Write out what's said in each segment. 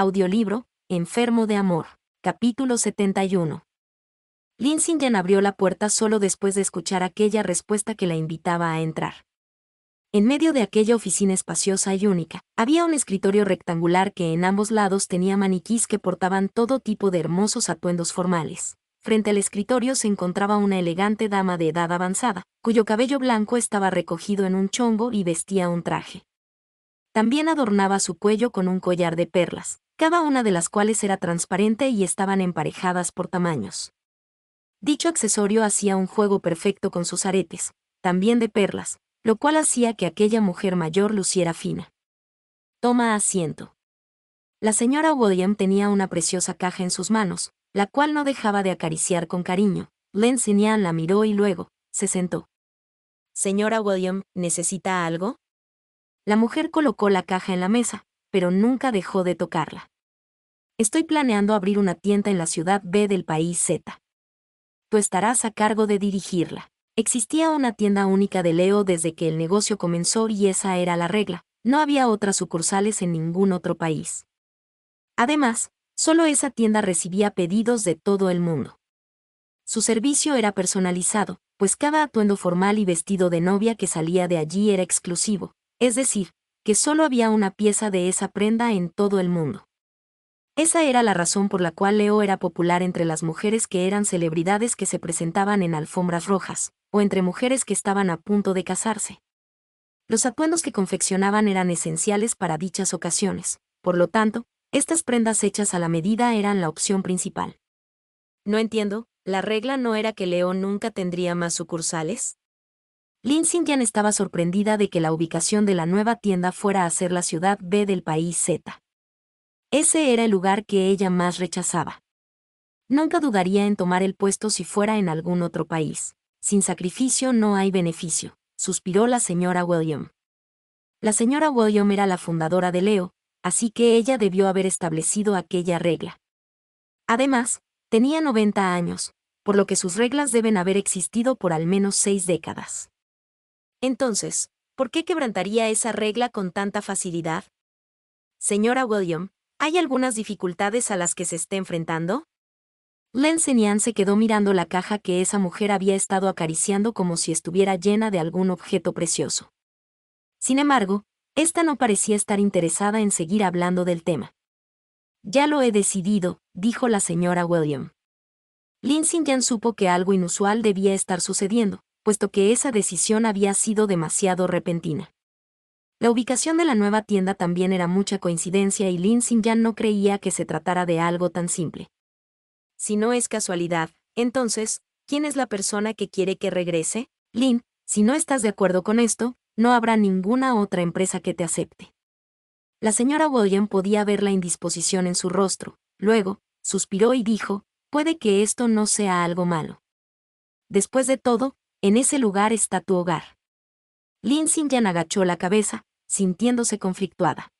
Audiolibro, Enfermo de Amor, capítulo 71. Linsingen abrió la puerta solo después de escuchar aquella respuesta que la invitaba a entrar. En medio de aquella oficina espaciosa y única, había un escritorio rectangular que en ambos lados tenía maniquís que portaban todo tipo de hermosos atuendos formales. Frente al escritorio se encontraba una elegante dama de edad avanzada, cuyo cabello blanco estaba recogido en un chongo y vestía un traje. También adornaba su cuello con un collar de perlas, cada una de las cuales era transparente y estaban emparejadas por tamaños. Dicho accesorio hacía un juego perfecto con sus aretes, también de perlas, lo cual hacía que aquella mujer mayor luciera fina. Toma asiento. La señora William tenía una preciosa caja en sus manos, la cual no dejaba de acariciar con cariño. Len la miró y luego, se sentó. Señora William, ¿necesita algo? La mujer colocó la caja en la mesa, pero nunca dejó de tocarla. Estoy planeando abrir una tienda en la ciudad B del país Z. Tú estarás a cargo de dirigirla. Existía una tienda única de Leo desde que el negocio comenzó y esa era la regla. No había otras sucursales en ningún otro país. Además, solo esa tienda recibía pedidos de todo el mundo. Su servicio era personalizado, pues cada atuendo formal y vestido de novia que salía de allí era exclusivo, es decir, que solo había una pieza de esa prenda en todo el mundo. Esa era la razón por la cual Leo era popular entre las mujeres que eran celebridades que se presentaban en alfombras rojas, o entre mujeres que estaban a punto de casarse. Los atuendos que confeccionaban eran esenciales para dichas ocasiones, por lo tanto, estas prendas hechas a la medida eran la opción principal. No entiendo, ¿la regla no era que Leo nunca tendría más sucursales? Lin ya estaba sorprendida de que la ubicación de la nueva tienda fuera a ser la ciudad B del país Z. Ese era el lugar que ella más rechazaba. Nunca dudaría en tomar el puesto si fuera en algún otro país. Sin sacrificio no hay beneficio, suspiró la señora William. La señora William era la fundadora de Leo, así que ella debió haber establecido aquella regla. Además, tenía 90 años, por lo que sus reglas deben haber existido por al menos seis décadas. Entonces, ¿por qué quebrantaría esa regla con tanta facilidad? Señora William, ¿Hay algunas dificultades a las que se esté enfrentando? Len Senian se quedó mirando la caja que esa mujer había estado acariciando como si estuviera llena de algún objeto precioso. Sin embargo, esta no parecía estar interesada en seguir hablando del tema. Ya lo he decidido, dijo la señora William. Lin supo que algo inusual debía estar sucediendo, puesto que esa decisión había sido demasiado repentina. La ubicación de la nueva tienda también era mucha coincidencia y Lin ya no creía que se tratara de algo tan simple. Si no es casualidad, entonces, ¿quién es la persona que quiere que regrese? Lin, si no estás de acuerdo con esto, no habrá ninguna otra empresa que te acepte. La señora William podía ver la indisposición en su rostro. Luego, suspiró y dijo, puede que esto no sea algo malo. Después de todo, en ese lugar está tu hogar. Lin Xinjiang agachó la cabeza, sintiéndose conflictuada.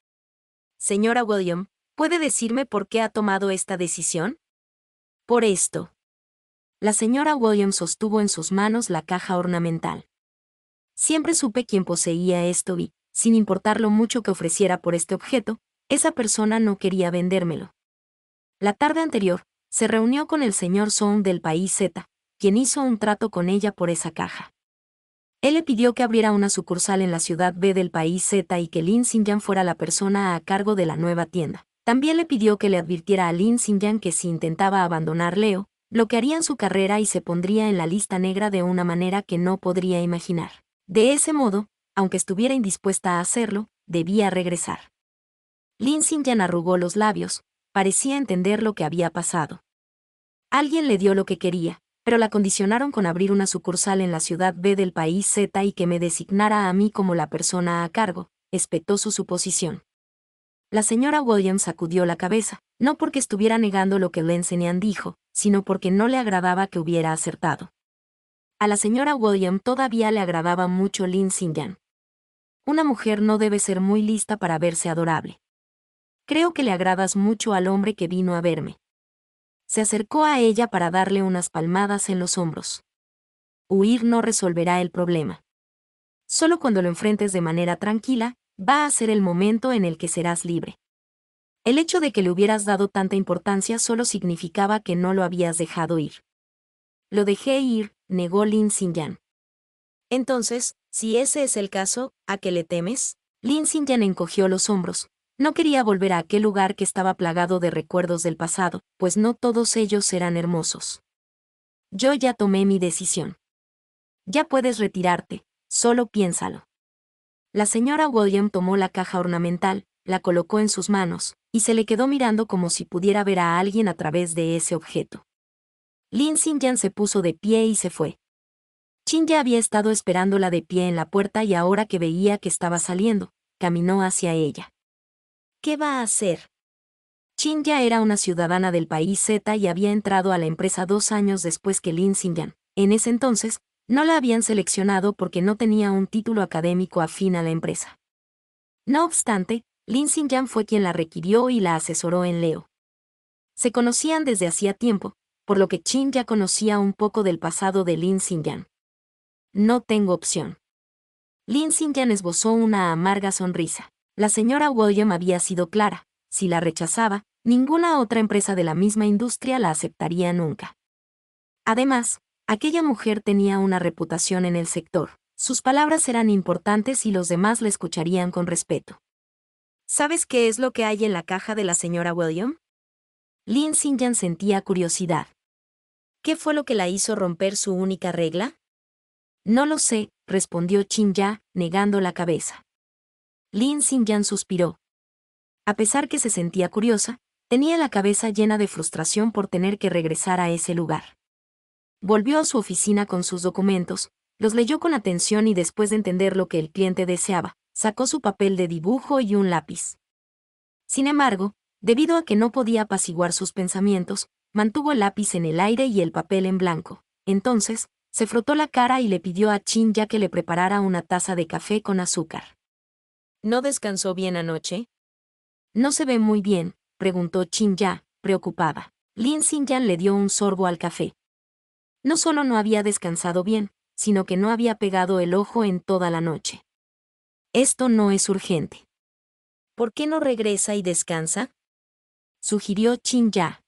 Señora William, ¿puede decirme por qué ha tomado esta decisión? Por esto. La señora William sostuvo en sus manos la caja ornamental. Siempre supe quién poseía esto y, sin importar lo mucho que ofreciera por este objeto, esa persona no quería vendérmelo. La tarde anterior, se reunió con el señor Sound del país Z, quien hizo un trato con ella por esa caja. Él le pidió que abriera una sucursal en la ciudad B del país Z y que Lin Xinjiang fuera la persona a cargo de la nueva tienda. También le pidió que le advirtiera a Lin Xinjiang que si intentaba abandonar Leo, lo que haría en su carrera y se pondría en la lista negra de una manera que no podría imaginar. De ese modo, aunque estuviera indispuesta a hacerlo, debía regresar. Lin Xinjiang arrugó los labios, parecía entender lo que había pasado. Alguien le dio lo que quería, pero la condicionaron con abrir una sucursal en la ciudad B del país Z y que me designara a mí como la persona a cargo, espetó su suposición. La señora William sacudió la cabeza, no porque estuviera negando lo que Lensenian dijo, sino porque no le agradaba que hubiera acertado. A la señora William todavía le agradaba mucho Lin Una mujer no debe ser muy lista para verse adorable. Creo que le agradas mucho al hombre que vino a verme, se acercó a ella para darle unas palmadas en los hombros. Huir no resolverá el problema. Solo cuando lo enfrentes de manera tranquila, va a ser el momento en el que serás libre. El hecho de que le hubieras dado tanta importancia solo significaba que no lo habías dejado ir. Lo dejé ir, negó Lin Xinyan. Entonces, si ese es el caso, ¿a qué le temes? Lin Xinyan encogió los hombros, no quería volver a aquel lugar que estaba plagado de recuerdos del pasado, pues no todos ellos eran hermosos. Yo ya tomé mi decisión. Ya puedes retirarte, solo piénsalo. La señora William tomó la caja ornamental, la colocó en sus manos, y se le quedó mirando como si pudiera ver a alguien a través de ese objeto. Lin Xinjiang se puso de pie y se fue. Chin ya había estado esperándola de pie en la puerta y ahora que veía que estaba saliendo, caminó hacia ella. ¿Qué va a hacer? Chin ya era una ciudadana del país Z y había entrado a la empresa dos años después que Lin Xingyan. En ese entonces, no la habían seleccionado porque no tenía un título académico afín a la empresa. No obstante, Lin Xingyan fue quien la requirió y la asesoró en Leo. Se conocían desde hacía tiempo, por lo que Chin ya conocía un poco del pasado de Lin Xingyan. No tengo opción. Lin Xingyan esbozó una amarga sonrisa la señora William había sido clara. Si la rechazaba, ninguna otra empresa de la misma industria la aceptaría nunca. Además, aquella mujer tenía una reputación en el sector. Sus palabras eran importantes y los demás la escucharían con respeto. ¿Sabes qué es lo que hay en la caja de la señora William? Lin Xinjiang sentía curiosidad. ¿Qué fue lo que la hizo romper su única regla? No lo sé, respondió Chin Ya, negando la cabeza. Lin Xinjiang suspiró. A pesar que se sentía curiosa, tenía la cabeza llena de frustración por tener que regresar a ese lugar. Volvió a su oficina con sus documentos, los leyó con atención y después de entender lo que el cliente deseaba, sacó su papel de dibujo y un lápiz. Sin embargo, debido a que no podía apaciguar sus pensamientos, mantuvo el lápiz en el aire y el papel en blanco. Entonces, se frotó la cara y le pidió a Chin ya que le preparara una taza de café con azúcar. ¿No descansó bien anoche? No se ve muy bien, preguntó Chin Ya, preocupada. Lin Xin-Yan le dio un sorbo al café. No solo no había descansado bien, sino que no había pegado el ojo en toda la noche. Esto no es urgente. ¿Por qué no regresa y descansa? sugirió Chin Ya.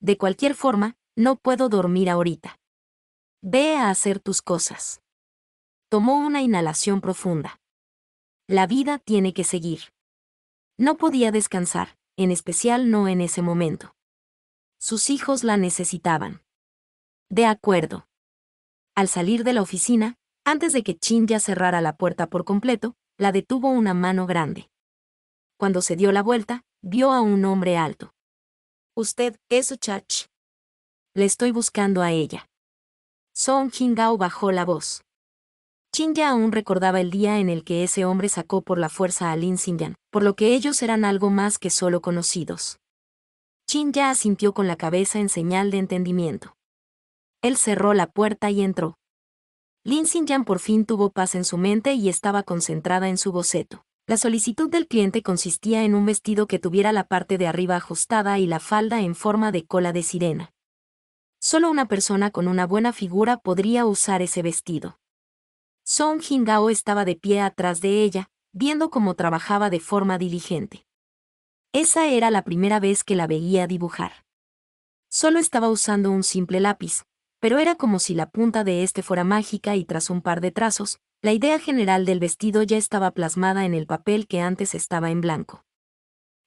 De cualquier forma, no puedo dormir ahorita. Ve a hacer tus cosas. Tomó una inhalación profunda. La vida tiene que seguir. No podía descansar, en especial no en ese momento. Sus hijos la necesitaban. De acuerdo. Al salir de la oficina, antes de que Chin ya cerrara la puerta por completo, la detuvo una mano grande. Cuando se dio la vuelta, vio a un hombre alto. Usted es chach. Le estoy buscando a ella. Song Jingao bajó la voz. Chin ya aún recordaba el día en el que ese hombre sacó por la fuerza a Lin Xinjiang, por lo que ellos eran algo más que solo conocidos. Chin ya asintió con la cabeza en señal de entendimiento. Él cerró la puerta y entró. Lin Xinjiang por fin tuvo paz en su mente y estaba concentrada en su boceto. La solicitud del cliente consistía en un vestido que tuviera la parte de arriba ajustada y la falda en forma de cola de sirena. Solo una persona con una buena figura podría usar ese vestido. Song Hingao estaba de pie atrás de ella, viendo cómo trabajaba de forma diligente. Esa era la primera vez que la veía dibujar. Solo estaba usando un simple lápiz, pero era como si la punta de este fuera mágica y tras un par de trazos, la idea general del vestido ya estaba plasmada en el papel que antes estaba en blanco.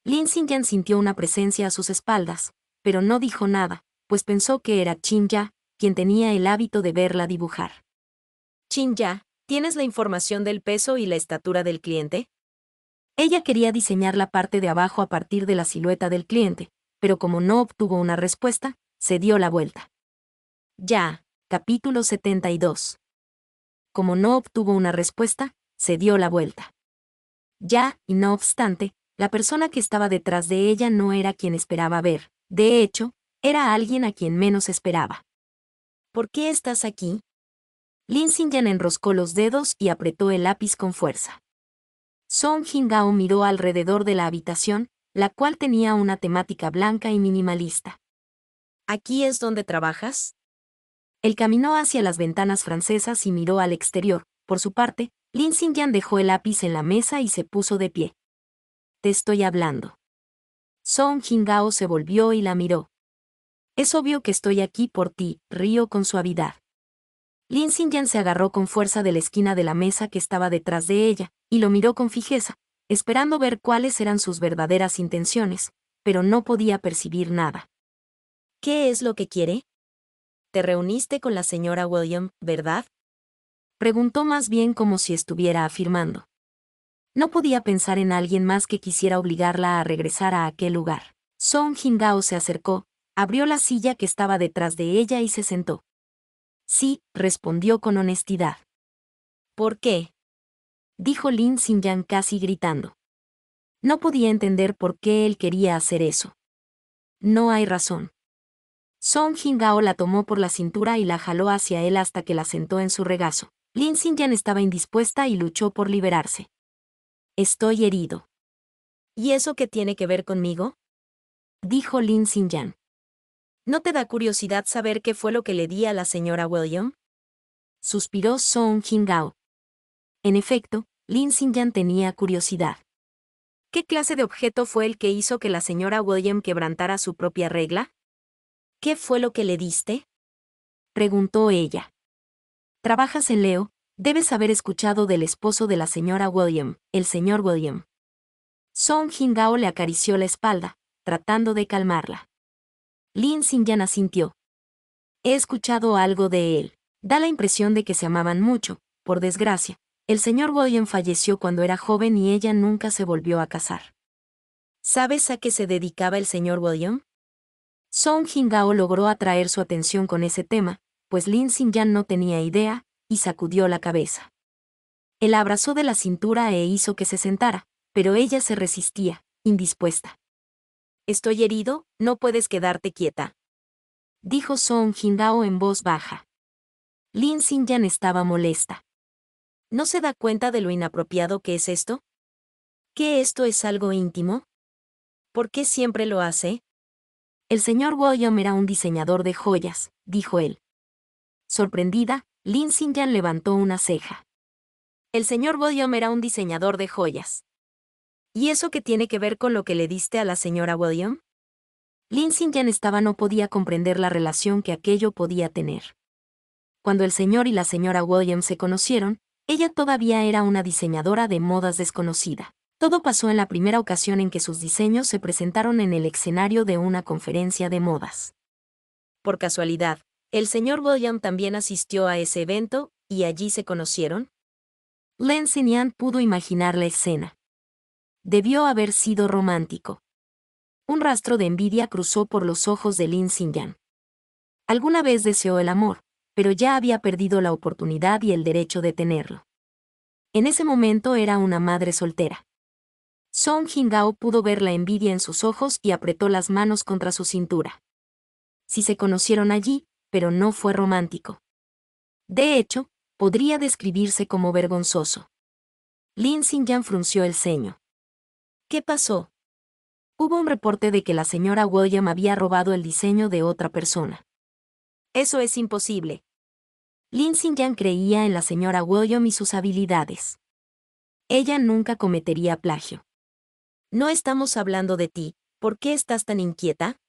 Lin Xinjiang sintió una presencia a sus espaldas, pero no dijo nada, pues pensó que era Chin Ya, quien tenía el hábito de verla dibujar. Chin Ya, ¿tienes la información del peso y la estatura del cliente? Ella quería diseñar la parte de abajo a partir de la silueta del cliente, pero como no obtuvo una respuesta, se dio la vuelta. Ya, capítulo 72. Como no obtuvo una respuesta, se dio la vuelta. Ya, y no obstante, la persona que estaba detrás de ella no era quien esperaba ver, de hecho, era alguien a quien menos esperaba. ¿Por qué estás aquí? Lin Xinjiang enroscó los dedos y apretó el lápiz con fuerza. Song Jingao miró alrededor de la habitación, la cual tenía una temática blanca y minimalista. ¿Aquí es donde trabajas? Él caminó hacia las ventanas francesas y miró al exterior. Por su parte, Lin Xinjiang dejó el lápiz en la mesa y se puso de pie. Te estoy hablando. Song Jingao se volvió y la miró. Es obvio que estoy aquí por ti, río con suavidad. Yan se agarró con fuerza de la esquina de la mesa que estaba detrás de ella, y lo miró con fijeza, esperando ver cuáles eran sus verdaderas intenciones, pero no podía percibir nada. ¿Qué es lo que quiere? Te reuniste con la señora William, ¿verdad? Preguntó más bien como si estuviera afirmando. No podía pensar en alguien más que quisiera obligarla a regresar a aquel lugar. Song Hingao se acercó, abrió la silla que estaba detrás de ella y se sentó. Sí, respondió con honestidad. ¿Por qué? dijo Lin Xinjiang casi gritando. No podía entender por qué él quería hacer eso. No hay razón. Song Jingao la tomó por la cintura y la jaló hacia él hasta que la sentó en su regazo. Lin Xinjiang estaba indispuesta y luchó por liberarse. Estoy herido. ¿Y eso qué tiene que ver conmigo? dijo Lin Xinjiang. ¿No te da curiosidad saber qué fue lo que le di a la señora William? Suspiró Song Jingao. En efecto, Lin Xinjiang tenía curiosidad. ¿Qué clase de objeto fue el que hizo que la señora William quebrantara su propia regla? ¿Qué fue lo que le diste? Preguntó ella. Trabajas en Leo, debes haber escuchado del esposo de la señora William, el señor William. Song Jingao le acarició la espalda, tratando de calmarla. Lin Xinyan asintió. He escuchado algo de él. Da la impresión de que se amaban mucho, por desgracia. El señor William falleció cuando era joven y ella nunca se volvió a casar. ¿Sabes a qué se dedicaba el señor William? Song Jingao logró atraer su atención con ese tema, pues Lin Xinyan no tenía idea, y sacudió la cabeza. Él abrazó de la cintura e hizo que se sentara, pero ella se resistía, indispuesta. Estoy herido, no puedes quedarte quieta. Dijo Song Hingao en voz baja. Lin Xinjiang estaba molesta. ¿No se da cuenta de lo inapropiado que es esto? ¿Que esto es algo íntimo? ¿Por qué siempre lo hace? El señor William era un diseñador de joyas, dijo él. Sorprendida, Lin Xinjiang levantó una ceja. El señor William era un diseñador de joyas. ¿Y eso qué tiene que ver con lo que le diste a la señora William? Yan estaba no podía comprender la relación que aquello podía tener. Cuando el señor y la señora William se conocieron, ella todavía era una diseñadora de modas desconocida. Todo pasó en la primera ocasión en que sus diseños se presentaron en el escenario de una conferencia de modas. Por casualidad, el señor William también asistió a ese evento, y allí se conocieron. Linsington pudo imaginar la escena. Debió haber sido romántico. Un rastro de envidia cruzó por los ojos de Lin Yan. Alguna vez deseó el amor, pero ya había perdido la oportunidad y el derecho de tenerlo. En ese momento era una madre soltera. Song Jingao pudo ver la envidia en sus ojos y apretó las manos contra su cintura. Si se conocieron allí, pero no fue romántico. De hecho, podría describirse como vergonzoso. Lin Yan frunció el ceño. ¿Qué pasó? Hubo un reporte de que la señora William había robado el diseño de otra persona. Eso es imposible. Lin Xinjiang creía en la señora William y sus habilidades. Ella nunca cometería plagio. No estamos hablando de ti, ¿por qué estás tan inquieta?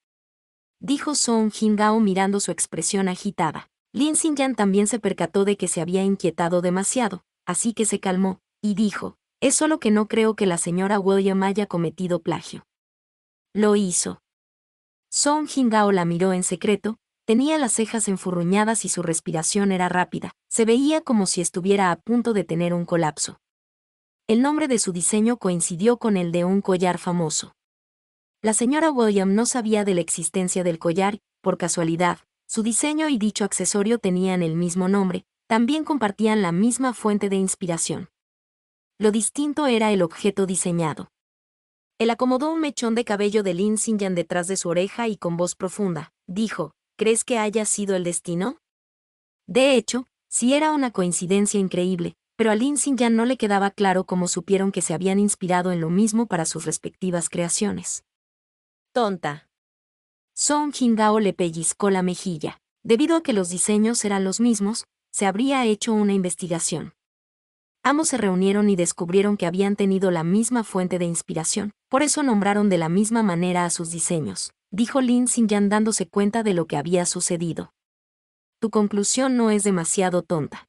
Dijo Song Hingao mirando su expresión agitada. Lin Xinjiang también se percató de que se había inquietado demasiado, así que se calmó, y dijo, es solo que no creo que la señora William haya cometido plagio. Lo hizo. Song Jingao la miró en secreto, tenía las cejas enfurruñadas y su respiración era rápida, se veía como si estuviera a punto de tener un colapso. El nombre de su diseño coincidió con el de un collar famoso. La señora William no sabía de la existencia del collar, por casualidad, su diseño y dicho accesorio tenían el mismo nombre, también compartían la misma fuente de inspiración. Lo distinto era el objeto diseñado. Él acomodó un mechón de cabello de Lin Yan detrás de su oreja y con voz profunda, dijo, ¿crees que haya sido el destino? De hecho, sí era una coincidencia increíble, pero a Lin ya no le quedaba claro cómo supieron que se habían inspirado en lo mismo para sus respectivas creaciones. Tonta. Song Hingao le pellizcó la mejilla. Debido a que los diseños eran los mismos, se habría hecho una investigación ambos se reunieron y descubrieron que habían tenido la misma fuente de inspiración, por eso nombraron de la misma manera a sus diseños, dijo Lin Xinyan dándose cuenta de lo que había sucedido. Tu conclusión no es demasiado tonta.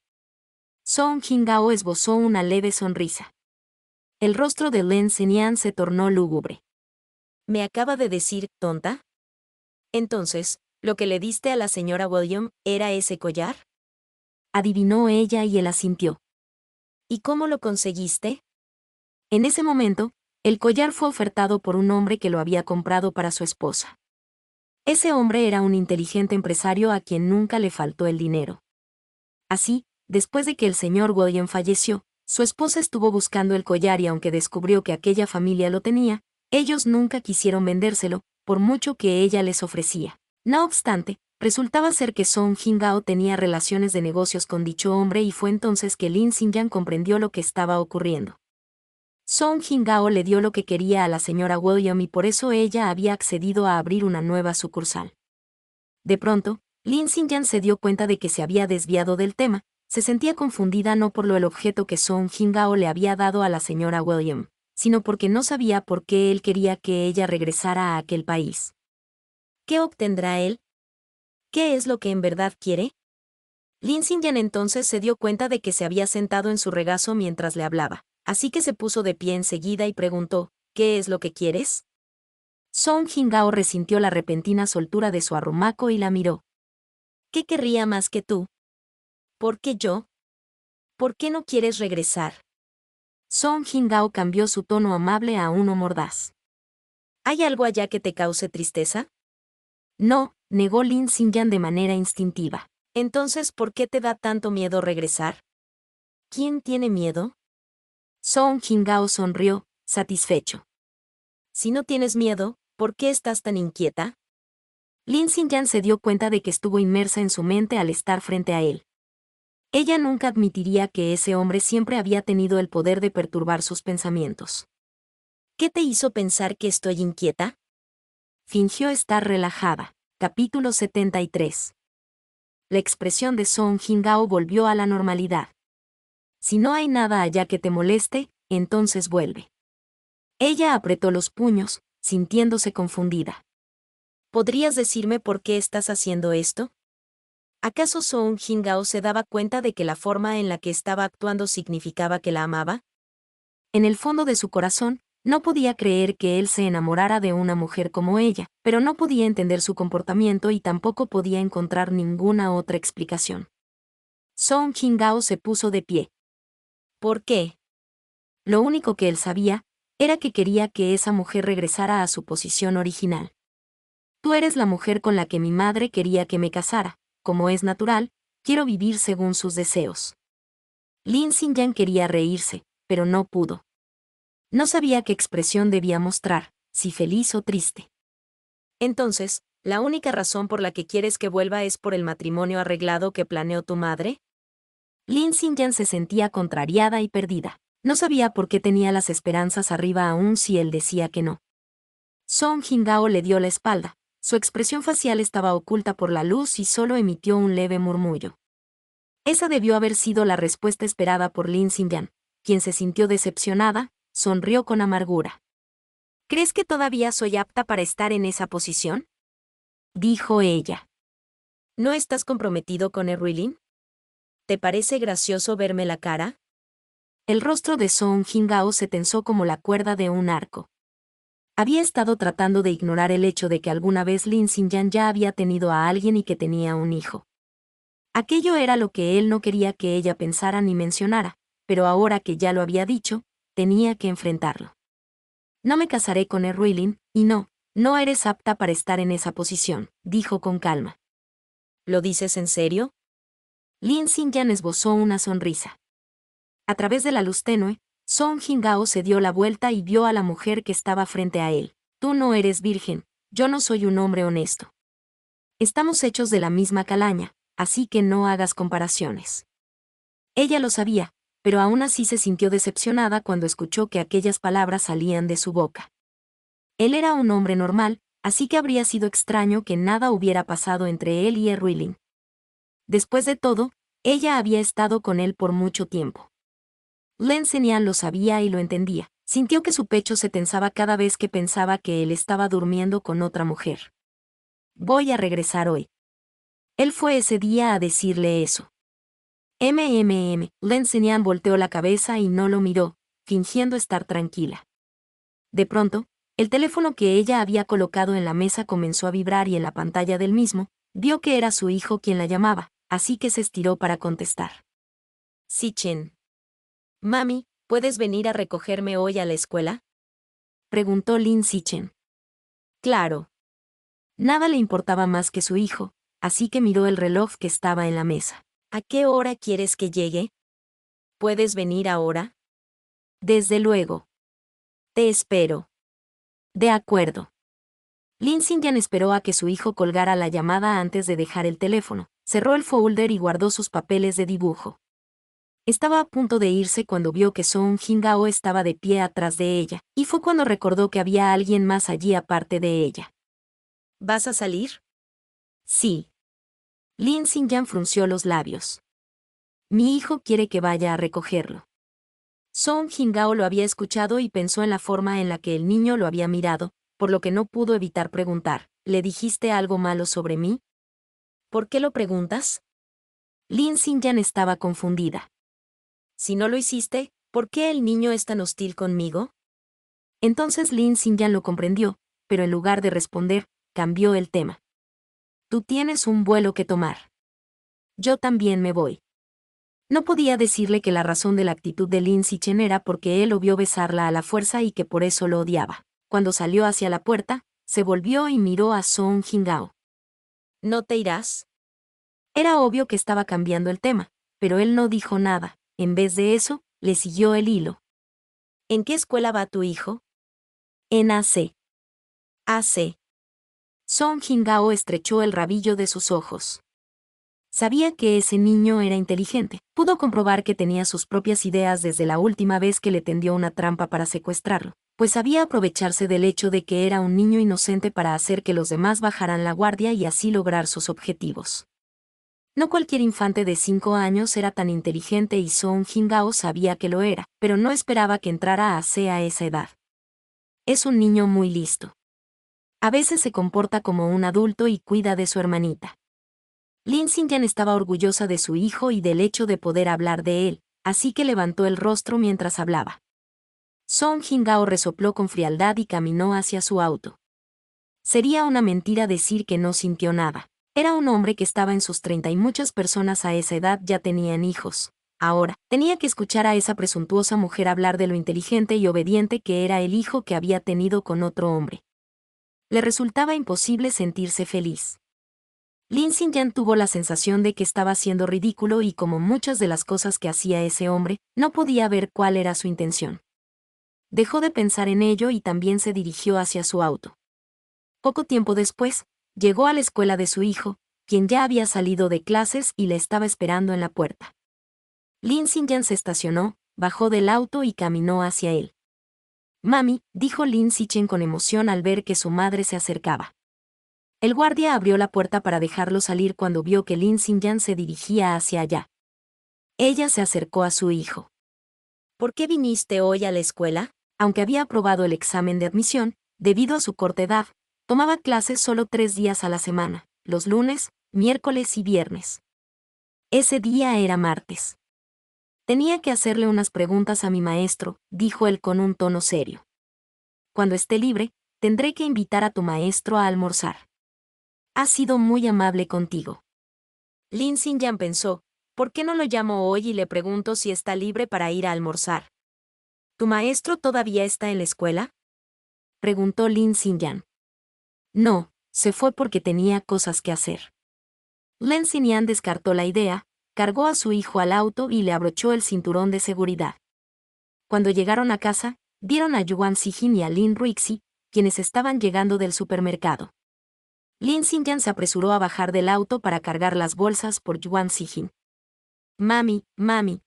Song Jingao esbozó una leve sonrisa. El rostro de Lin Xinyan se tornó lúgubre. ¿Me acaba de decir, tonta? Entonces, ¿lo que le diste a la señora William era ese collar? Adivinó ella y él asintió. ¿Y cómo lo conseguiste? En ese momento, el collar fue ofertado por un hombre que lo había comprado para su esposa. Ese hombre era un inteligente empresario a quien nunca le faltó el dinero. Así, después de que el señor William falleció, su esposa estuvo buscando el collar y aunque descubrió que aquella familia lo tenía, ellos nunca quisieron vendérselo, por mucho que ella les ofrecía. No obstante, Resultaba ser que Song Jingao tenía relaciones de negocios con dicho hombre y fue entonces que Lin Xinjiang comprendió lo que estaba ocurriendo. Song Jingao le dio lo que quería a la señora William y por eso ella había accedido a abrir una nueva sucursal. De pronto, Lin Xinjiang se dio cuenta de que se había desviado del tema, se sentía confundida no por lo el objeto que Song Jingao le había dado a la señora William, sino porque no sabía por qué él quería que ella regresara a aquel país. ¿Qué obtendrá él? ¿Qué es lo que en verdad quiere? Lin Yan entonces se dio cuenta de que se había sentado en su regazo mientras le hablaba, así que se puso de pie enseguida y preguntó, ¿qué es lo que quieres? Song Jingao resintió la repentina soltura de su arrumaco y la miró. ¿Qué querría más que tú? ¿Por qué yo? ¿Por qué no quieres regresar? Song Jingao cambió su tono amable a uno mordaz. ¿Hay algo allá que te cause tristeza? No, negó Lin Xinyan de manera instintiva. Entonces, ¿por qué te da tanto miedo regresar? ¿Quién tiene miedo? Song Jingao sonrió, satisfecho. Si no tienes miedo, ¿por qué estás tan inquieta? Lin Xinyan se dio cuenta de que estuvo inmersa en su mente al estar frente a él. Ella nunca admitiría que ese hombre siempre había tenido el poder de perturbar sus pensamientos. ¿Qué te hizo pensar que estoy inquieta? Fingió estar relajada. Capítulo 73. La expresión de Song Jingao volvió a la normalidad. Si no hay nada allá que te moleste, entonces vuelve. Ella apretó los puños, sintiéndose confundida. ¿Podrías decirme por qué estás haciendo esto? ¿Acaso Song Jingao se daba cuenta de que la forma en la que estaba actuando significaba que la amaba? En el fondo de su corazón, no podía creer que él se enamorara de una mujer como ella, pero no podía entender su comportamiento y tampoco podía encontrar ninguna otra explicación. Song Jingao se puso de pie. ¿Por qué? Lo único que él sabía, era que quería que esa mujer regresara a su posición original. Tú eres la mujer con la que mi madre quería que me casara, como es natural, quiero vivir según sus deseos. Lin Xinjiang quería reírse, pero no pudo. No sabía qué expresión debía mostrar, si feliz o triste. Entonces, ¿la única razón por la que quieres que vuelva es por el matrimonio arreglado que planeó tu madre? Lin Xinjiang se sentía contrariada y perdida. No sabía por qué tenía las esperanzas arriba aún si él decía que no. Song Jingao le dio la espalda. Su expresión facial estaba oculta por la luz y solo emitió un leve murmullo. Esa debió haber sido la respuesta esperada por Lin Xinjiang, quien se sintió decepcionada, sonrió con amargura. ¿Crees que todavía soy apta para estar en esa posición? dijo ella. ¿No estás comprometido con Lin? ¿Te parece gracioso verme la cara? El rostro de Song Jingao se tensó como la cuerda de un arco. Había estado tratando de ignorar el hecho de que alguna vez Lin Xinjiang ya había tenido a alguien y que tenía un hijo. Aquello era lo que él no quería que ella pensara ni mencionara, pero ahora que ya lo había dicho, tenía que enfrentarlo. No me casaré con Erwilin, y no, no eres apta para estar en esa posición, dijo con calma. ¿Lo dices en serio? Lin Xinjiang esbozó una sonrisa. A través de la luz tenue, Song Jingao se dio la vuelta y vio a la mujer que estaba frente a él. Tú no eres virgen, yo no soy un hombre honesto. Estamos hechos de la misma calaña, así que no hagas comparaciones. Ella lo sabía, pero aún así se sintió decepcionada cuando escuchó que aquellas palabras salían de su boca. Él era un hombre normal, así que habría sido extraño que nada hubiera pasado entre él y Erwilling. Después de todo, ella había estado con él por mucho tiempo. Lensenian lo sabía y lo entendía. Sintió que su pecho se tensaba cada vez que pensaba que él estaba durmiendo con otra mujer. Voy a regresar hoy. Él fue ese día a decirle eso. MMM, Lensinian volteó la cabeza y no lo miró, fingiendo estar tranquila. De pronto, el teléfono que ella había colocado en la mesa comenzó a vibrar y en la pantalla del mismo, vio que era su hijo quien la llamaba, así que se estiró para contestar. Sí, Chen. Mami, ¿puedes venir a recogerme hoy a la escuela? Preguntó Lin Sichen. Claro. Nada le importaba más que su hijo, así que miró el reloj que estaba en la mesa. ¿A qué hora quieres que llegue? ¿Puedes venir ahora? Desde luego. Te espero. De acuerdo. Lin Xindian esperó a que su hijo colgara la llamada antes de dejar el teléfono, cerró el folder y guardó sus papeles de dibujo. Estaba a punto de irse cuando vio que Song Jingao estaba de pie atrás de ella, y fue cuando recordó que había alguien más allí aparte de ella. ¿Vas a salir? Sí. Lin Xinjiang frunció los labios. Mi hijo quiere que vaya a recogerlo. Song Jingao lo había escuchado y pensó en la forma en la que el niño lo había mirado, por lo que no pudo evitar preguntar, ¿le dijiste algo malo sobre mí? ¿Por qué lo preguntas? Lin Xinjiang estaba confundida. Si no lo hiciste, ¿por qué el niño es tan hostil conmigo? Entonces Lin Xinjiang lo comprendió, pero en lugar de responder, cambió el tema. Tú tienes un vuelo que tomar. Yo también me voy. No podía decirle que la razón de la actitud de Lin Sichen era porque él lo besarla a la fuerza y que por eso lo odiaba. Cuando salió hacia la puerta, se volvió y miró a Song Jingao. ¿No te irás? Era obvio que estaba cambiando el tema, pero él no dijo nada. En vez de eso, le siguió el hilo. ¿En qué escuela va tu hijo? En AC. AC. Song Jingao estrechó el rabillo de sus ojos. Sabía que ese niño era inteligente. Pudo comprobar que tenía sus propias ideas desde la última vez que le tendió una trampa para secuestrarlo, pues sabía aprovecharse del hecho de que era un niño inocente para hacer que los demás bajaran la guardia y así lograr sus objetivos. No cualquier infante de cinco años era tan inteligente y Song Jingao sabía que lo era, pero no esperaba que entrara a a esa edad. Es un niño muy listo. A veces se comporta como un adulto y cuida de su hermanita. Lin Xinjiang estaba orgullosa de su hijo y del hecho de poder hablar de él, así que levantó el rostro mientras hablaba. Song Jingao resopló con frialdad y caminó hacia su auto. Sería una mentira decir que no sintió nada. Era un hombre que estaba en sus treinta y muchas personas a esa edad ya tenían hijos. Ahora, tenía que escuchar a esa presuntuosa mujer hablar de lo inteligente y obediente que era el hijo que había tenido con otro hombre le resultaba imposible sentirse feliz. Lin Xinjiang tuvo la sensación de que estaba siendo ridículo y como muchas de las cosas que hacía ese hombre, no podía ver cuál era su intención. Dejó de pensar en ello y también se dirigió hacia su auto. Poco tiempo después, llegó a la escuela de su hijo, quien ya había salido de clases y le estaba esperando en la puerta. Lin Xinjiang se estacionó, bajó del auto y caminó hacia él. Mami, dijo Lin Sichen con emoción al ver que su madre se acercaba. El guardia abrió la puerta para dejarlo salir cuando vio que Lin Xinjiang se dirigía hacia allá. Ella se acercó a su hijo. ¿Por qué viniste hoy a la escuela? Aunque había aprobado el examen de admisión, debido a su corta edad, tomaba clases solo tres días a la semana, los lunes, miércoles y viernes. Ese día era martes. Tenía que hacerle unas preguntas a mi maestro, dijo él con un tono serio. Cuando esté libre, tendré que invitar a tu maestro a almorzar. Ha sido muy amable contigo. Lin Xinjiang pensó, ¿por qué no lo llamo hoy y le pregunto si está libre para ir a almorzar? ¿Tu maestro todavía está en la escuela? Preguntó Lin Xinjiang. No, se fue porque tenía cosas que hacer. Lin Xinjiang descartó la idea, cargó a su hijo al auto y le abrochó el cinturón de seguridad. Cuando llegaron a casa, dieron a Yuan Sijin y a Lin Ruixi, quienes estaban llegando del supermercado. Lin Xinjiang se apresuró a bajar del auto para cargar las bolsas por Yuan Sijin. Mami, mami.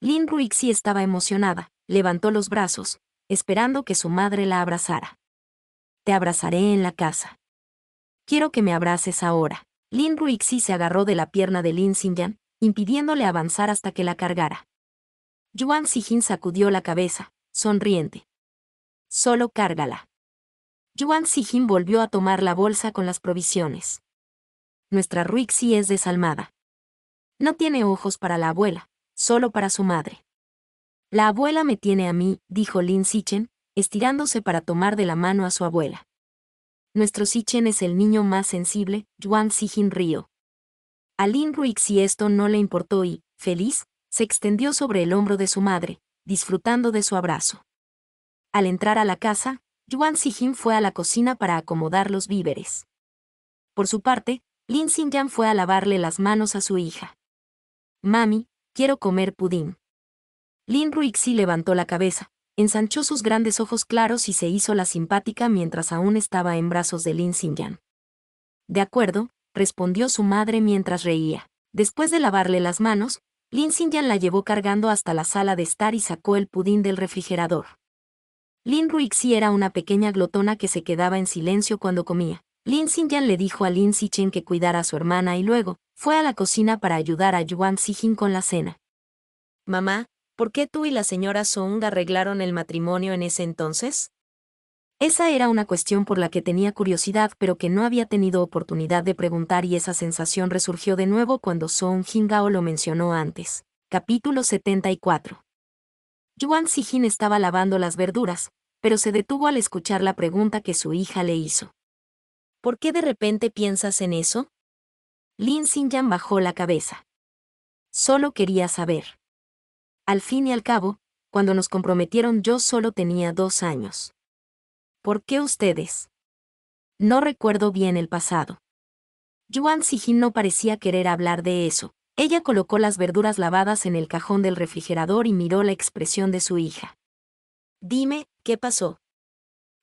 Lin Ruixi estaba emocionada, levantó los brazos, esperando que su madre la abrazara. Te abrazaré en la casa. Quiero que me abraces ahora. Lin Ruixi se agarró de la pierna de Lin Yan, impidiéndole avanzar hasta que la cargara. Yuan Xijin sacudió la cabeza, sonriente. Solo cárgala. Yuan Xijin volvió a tomar la bolsa con las provisiones. Nuestra Ruixi es desalmada. No tiene ojos para la abuela, solo para su madre. La abuela me tiene a mí, dijo Lin Xichen, estirándose para tomar de la mano a su abuela nuestro Sichen es el niño más sensible, Yuan Sijin Río. A Lin Ruixi esto no le importó y, feliz, se extendió sobre el hombro de su madre, disfrutando de su abrazo. Al entrar a la casa, Yuan Sijin fue a la cocina para acomodar los víveres. Por su parte, Lin Xinjiang fue a lavarle las manos a su hija. Mami, quiero comer pudín. Lin Ruixi levantó la cabeza, ensanchó sus grandes ojos claros y se hizo la simpática mientras aún estaba en brazos de Lin Xinjiang. De acuerdo, respondió su madre mientras reía. Después de lavarle las manos, Lin Xinjiang la llevó cargando hasta la sala de estar y sacó el pudín del refrigerador. Lin Ruixi era una pequeña glotona que se quedaba en silencio cuando comía. Lin Xinjiang le dijo a Lin Xichen que cuidara a su hermana y luego, fue a la cocina para ayudar a Yuan Xijin con la cena. Mamá, ¿por qué tú y la señora song arreglaron el matrimonio en ese entonces? Esa era una cuestión por la que tenía curiosidad pero que no había tenido oportunidad de preguntar y esa sensación resurgió de nuevo cuando Song Jingao lo mencionó antes. Capítulo 74. Yuan Sijin estaba lavando las verduras, pero se detuvo al escuchar la pregunta que su hija le hizo. ¿Por qué de repente piensas en eso? Lin Xinjiang bajó la cabeza. Solo quería saber. Al fin y al cabo, cuando nos comprometieron yo solo tenía dos años. ¿Por qué ustedes? No recuerdo bien el pasado. Yuan Sijin no parecía querer hablar de eso. Ella colocó las verduras lavadas en el cajón del refrigerador y miró la expresión de su hija. Dime, ¿qué pasó?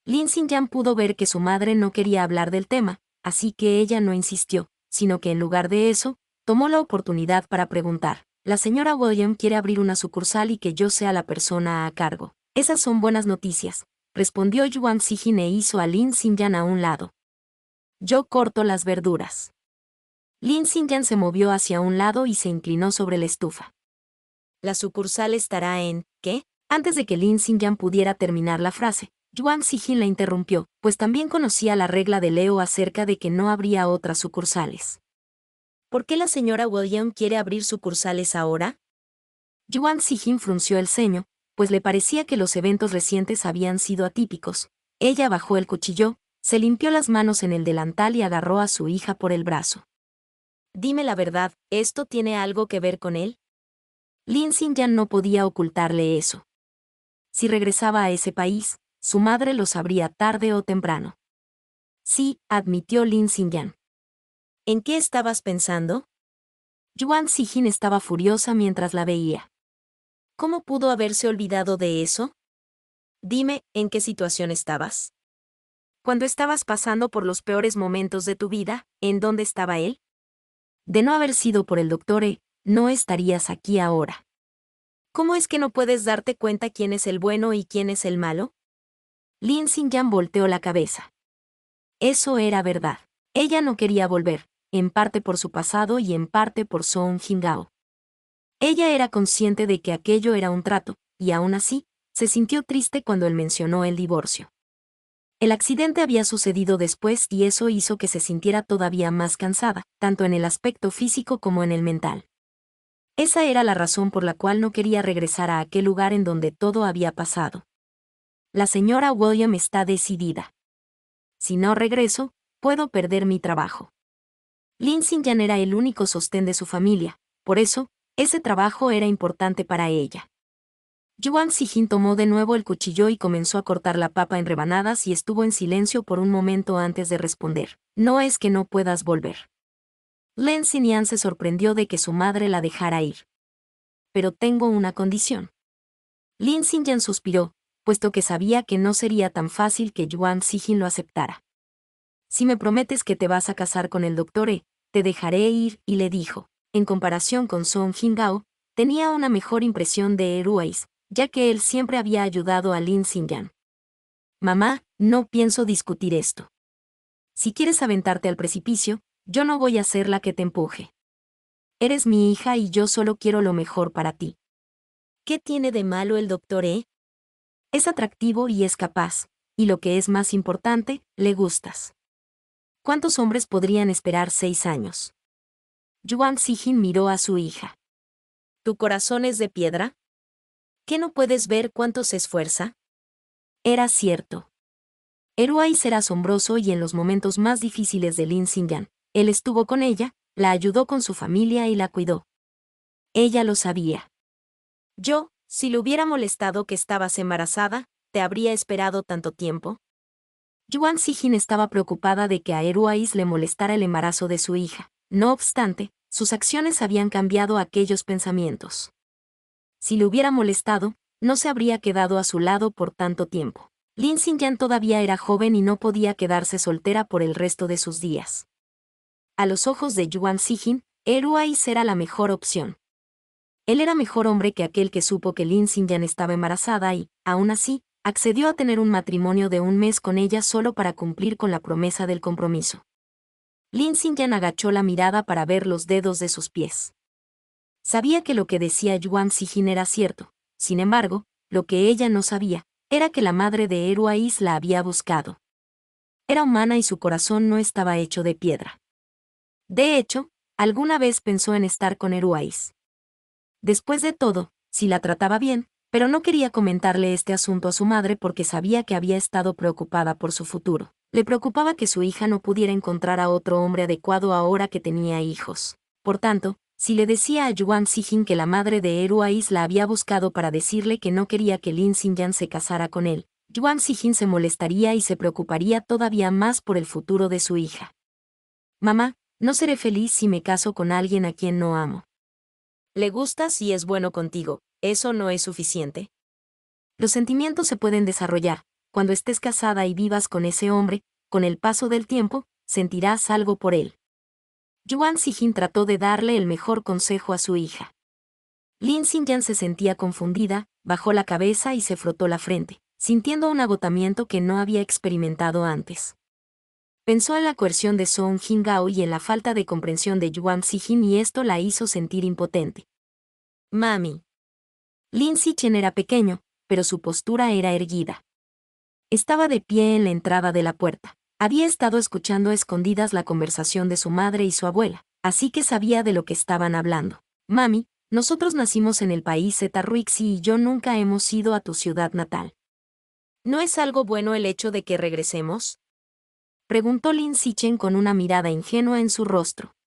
Lin Xinjiang pudo ver que su madre no quería hablar del tema, así que ella no insistió, sino que en lugar de eso, tomó la oportunidad para preguntar. La señora William quiere abrir una sucursal y que yo sea la persona a cargo. Esas son buenas noticias, respondió Yuan Xijin e hizo a Lin Xinjiang a un lado. Yo corto las verduras. Lin Xinjiang se movió hacia un lado y se inclinó sobre la estufa. La sucursal estará en, ¿qué? Antes de que Lin Xinjiang pudiera terminar la frase, Yuan Sijin la interrumpió, pues también conocía la regla de Leo acerca de que no habría otras sucursales. ¿Por qué la señora William quiere abrir sucursales ahora? Yuan Xijin frunció el ceño, pues le parecía que los eventos recientes habían sido atípicos. Ella bajó el cuchillo, se limpió las manos en el delantal y agarró a su hija por el brazo. Dime la verdad, ¿esto tiene algo que ver con él? Lin Xinjiang no podía ocultarle eso. Si regresaba a ese país, su madre lo sabría tarde o temprano. Sí, admitió Lin Xinjiang. ¿En qué estabas pensando? Yuan Sijin estaba furiosa mientras la veía. ¿Cómo pudo haberse olvidado de eso? Dime, ¿en qué situación estabas? Cuando estabas pasando por los peores momentos de tu vida, ¿en dónde estaba él? De no haber sido por el doctor eh, no estarías aquí ahora. ¿Cómo es que no puedes darte cuenta quién es el bueno y quién es el malo? Lin Xinjiang volteó la cabeza. Eso era verdad. Ella no quería volver, en parte por su pasado y en parte por Song Jingao. Ella era consciente de que aquello era un trato, y aún así, se sintió triste cuando él mencionó el divorcio. El accidente había sucedido después y eso hizo que se sintiera todavía más cansada, tanto en el aspecto físico como en el mental. Esa era la razón por la cual no quería regresar a aquel lugar en donde todo había pasado. La señora William está decidida. Si no regreso, puedo perder mi trabajo. Lin era el único sostén de su familia, por eso, ese trabajo era importante para ella. Yuan Xijin tomó de nuevo el cuchillo y comenzó a cortar la papa en rebanadas y estuvo en silencio por un momento antes de responder. No es que no puedas volver. Len Xinyan se sorprendió de que su madre la dejara ir. Pero tengo una condición. Lin Xinyan suspiró, puesto que sabía que no sería tan fácil que Yuan Xijin lo aceptara. Si me prometes que te vas a casar con el doctor E, te dejaré ir, y le dijo. En comparación con Song Jingao, tenía una mejor impresión de Eruais, ya que él siempre había ayudado a Lin Xinjiang. Mamá, no pienso discutir esto. Si quieres aventarte al precipicio, yo no voy a ser la que te empuje. Eres mi hija y yo solo quiero lo mejor para ti. ¿Qué tiene de malo el doctor E? Es atractivo y es capaz, y lo que es más importante, le gustas. ¿Cuántos hombres podrían esperar seis años? Yuan Xijin miró a su hija. ¿Tu corazón es de piedra? ¿Qué no puedes ver cuánto se esfuerza? Era cierto. Eruais será asombroso y en los momentos más difíciles de Lin Xingyan, él estuvo con ella, la ayudó con su familia y la cuidó. Ella lo sabía. Yo, si le hubiera molestado que estabas embarazada, ¿te habría esperado tanto tiempo? Yuan Xijin estaba preocupada de que a Eruais le molestara el embarazo de su hija. No obstante, sus acciones habían cambiado aquellos pensamientos. Si le hubiera molestado, no se habría quedado a su lado por tanto tiempo. Lin Xinjiang todavía era joven y no podía quedarse soltera por el resto de sus días. A los ojos de Yuan Xijin, Eruais era la mejor opción. Él era mejor hombre que aquel que supo que Lin Xinjiang estaba embarazada y, aún así, accedió a tener un matrimonio de un mes con ella solo para cumplir con la promesa del compromiso. Lin Linsingen agachó la mirada para ver los dedos de sus pies. Sabía que lo que decía Yuan Sijin era cierto, sin embargo, lo que ella no sabía, era que la madre de Eruais la había buscado. Era humana y su corazón no estaba hecho de piedra. De hecho, alguna vez pensó en estar con Eruais. Después de todo, si la trataba bien, pero no quería comentarle este asunto a su madre porque sabía que había estado preocupada por su futuro. Le preocupaba que su hija no pudiera encontrar a otro hombre adecuado ahora que tenía hijos. Por tanto, si le decía a Yuan Sijin que la madre de Eruais la había buscado para decirle que no quería que Lin Xinjiang se casara con él, Yuan Sijin se molestaría y se preocuparía todavía más por el futuro de su hija. Mamá, no seré feliz si me caso con alguien a quien no amo. Le gustas y es bueno contigo, ¿eso no es suficiente? Los sentimientos se pueden desarrollar. Cuando estés casada y vivas con ese hombre, con el paso del tiempo, sentirás algo por él. Yuan Xijin trató de darle el mejor consejo a su hija. Lin Xinjiang se sentía confundida, bajó la cabeza y se frotó la frente, sintiendo un agotamiento que no había experimentado antes. Pensó en la coerción de Song Jingao y en la falta de comprensión de Yuan Xijin y esto la hizo sentir impotente. Mami, Lin Chen era pequeño, pero su postura era erguida. Estaba de pie en la entrada de la puerta. Había estado escuchando a escondidas la conversación de su madre y su abuela, así que sabía de lo que estaban hablando. Mami, nosotros nacimos en el país Zetaruixi y yo nunca hemos ido a tu ciudad natal. ¿No es algo bueno el hecho de que regresemos? Preguntó Lin Sichen con una mirada ingenua en su rostro.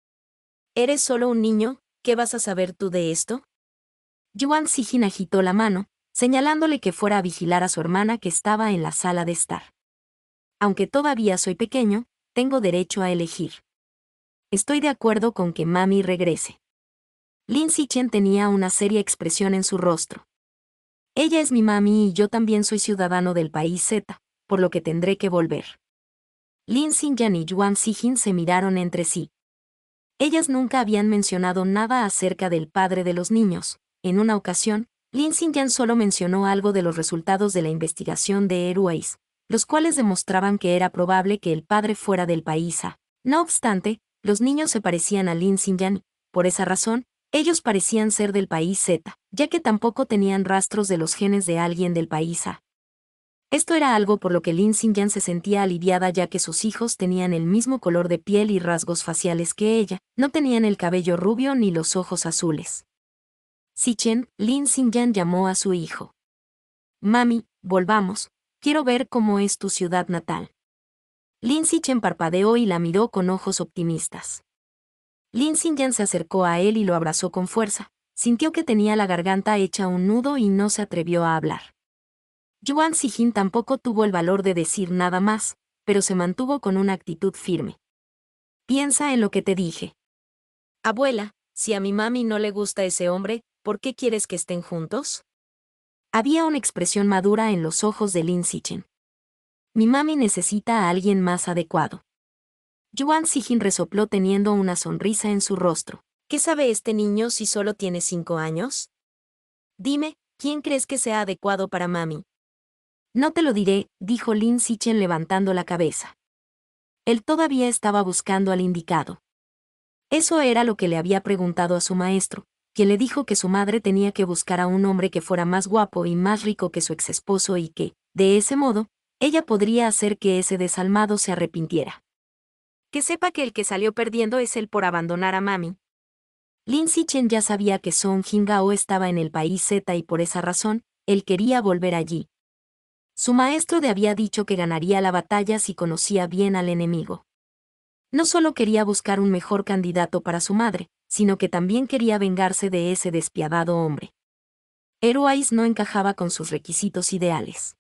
¿Eres solo un niño? ¿Qué vas a saber tú de esto? Yuan Xijin agitó la mano, señalándole que fuera a vigilar a su hermana que estaba en la sala de estar. Aunque todavía soy pequeño, tengo derecho a elegir. Estoy de acuerdo con que mami regrese. Lin Xichen tenía una seria expresión en su rostro. Ella es mi mami y yo también soy ciudadano del país Z, por lo que tendré que volver. Lin Xinjian y Yuan Xijin se miraron entre sí. Ellas nunca habían mencionado nada acerca del padre de los niños, en una ocasión, Lin Xinjiang solo mencionó algo de los resultados de la investigación de Airways, los cuales demostraban que era probable que el padre fuera del país A. No obstante, los niños se parecían a Lin Xinjiang, por esa razón, ellos parecían ser del país Z, ya que tampoco tenían rastros de los genes de alguien del país A. Esto era algo por lo que Lin Xinjiang se sentía aliviada ya que sus hijos tenían el mismo color de piel y rasgos faciales que ella, no tenían el cabello rubio ni los ojos azules. Sichen, Lin Xinjiang llamó a su hijo. Mami, volvamos, quiero ver cómo es tu ciudad natal. Lin Sichen parpadeó y la miró con ojos optimistas. Lin Xinjiang se acercó a él y lo abrazó con fuerza, sintió que tenía la garganta hecha un nudo y no se atrevió a hablar. Yuan Xijin tampoco tuvo el valor de decir nada más, pero se mantuvo con una actitud firme. Piensa en lo que te dije. Abuela, si a mi mami no le gusta ese hombre, ¿por qué quieres que estén juntos? Había una expresión madura en los ojos de Lin Sichen. Mi mami necesita a alguien más adecuado. Yuan Sijin resopló teniendo una sonrisa en su rostro. ¿Qué sabe este niño si solo tiene cinco años? Dime, ¿quién crees que sea adecuado para mami? No te lo diré, dijo Lin Sichen levantando la cabeza. Él todavía estaba buscando al indicado. Eso era lo que le había preguntado a su maestro, quien le dijo que su madre tenía que buscar a un hombre que fuera más guapo y más rico que su exesposo y que, de ese modo, ella podría hacer que ese desalmado se arrepintiera. Que sepa que el que salió perdiendo es él por abandonar a Mami. Lin Chen ya sabía que Song Jingao estaba en el país Z y por esa razón, él quería volver allí. Su maestro le había dicho que ganaría la batalla si conocía bien al enemigo. No solo quería buscar un mejor candidato para su madre, sino que también quería vengarse de ese despiadado hombre. Eruais no encajaba con sus requisitos ideales.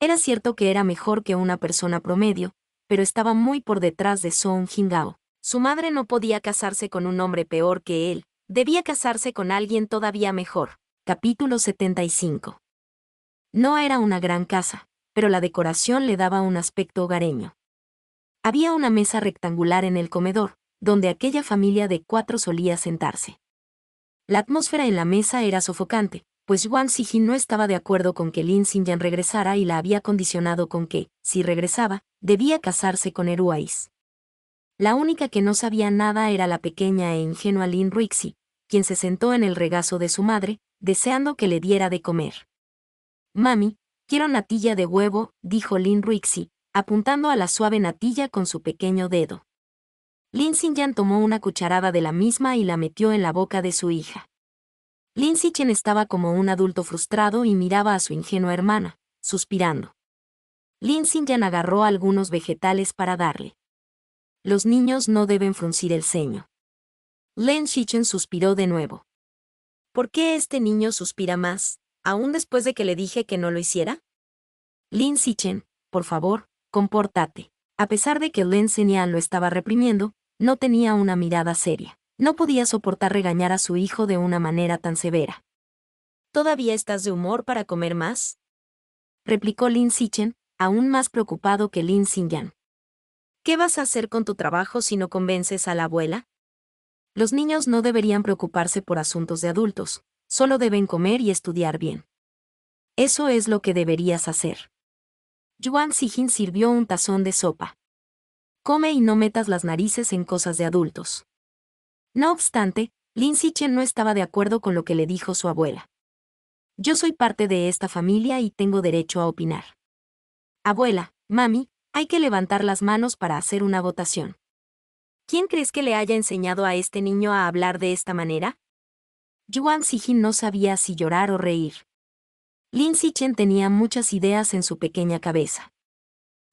Era cierto que era mejor que una persona promedio, pero estaba muy por detrás de Song Jingao. Su madre no podía casarse con un hombre peor que él, debía casarse con alguien todavía mejor. Capítulo 75. No era una gran casa, pero la decoración le daba un aspecto hogareño. Había una mesa rectangular en el comedor, donde aquella familia de cuatro solía sentarse. La atmósfera en la mesa era sofocante, pues Wang Sijin no estaba de acuerdo con que Lin Xinyan regresara y la había condicionado con que, si regresaba, debía casarse con Eruais. La única que no sabía nada era la pequeña e ingenua Lin Ruixi, quien se sentó en el regazo de su madre, deseando que le diera de comer. Mami, quiero natilla de huevo, dijo Lin Ruixi, apuntando a la suave natilla con su pequeño dedo. Lin Yan tomó una cucharada de la misma y la metió en la boca de su hija. Lin Xichen estaba como un adulto frustrado y miraba a su ingenua hermana, suspirando. Lin Yan agarró algunos vegetales para darle. Los niños no deben fruncir el ceño. Lin Xichen suspiró de nuevo. ¿Por qué este niño suspira más, aún después de que le dije que no lo hiciera? Lin Xichen, por favor, compórtate. A pesar de que Xinjian lo estaba reprimiendo, no tenía una mirada seria. No podía soportar regañar a su hijo de una manera tan severa. ¿Todavía estás de humor para comer más? replicó Lin Sichen, aún más preocupado que Lin Xinyan. ¿Qué vas a hacer con tu trabajo si no convences a la abuela? Los niños no deberían preocuparse por asuntos de adultos, solo deben comer y estudiar bien. Eso es lo que deberías hacer. Yuan Sijin sirvió un tazón de sopa come y no metas las narices en cosas de adultos. No obstante, Lin Chen no estaba de acuerdo con lo que le dijo su abuela. Yo soy parte de esta familia y tengo derecho a opinar. Abuela, mami, hay que levantar las manos para hacer una votación. ¿Quién crees que le haya enseñado a este niño a hablar de esta manera? Yuan Xijin no sabía si llorar o reír. Lin Chen tenía muchas ideas en su pequeña cabeza.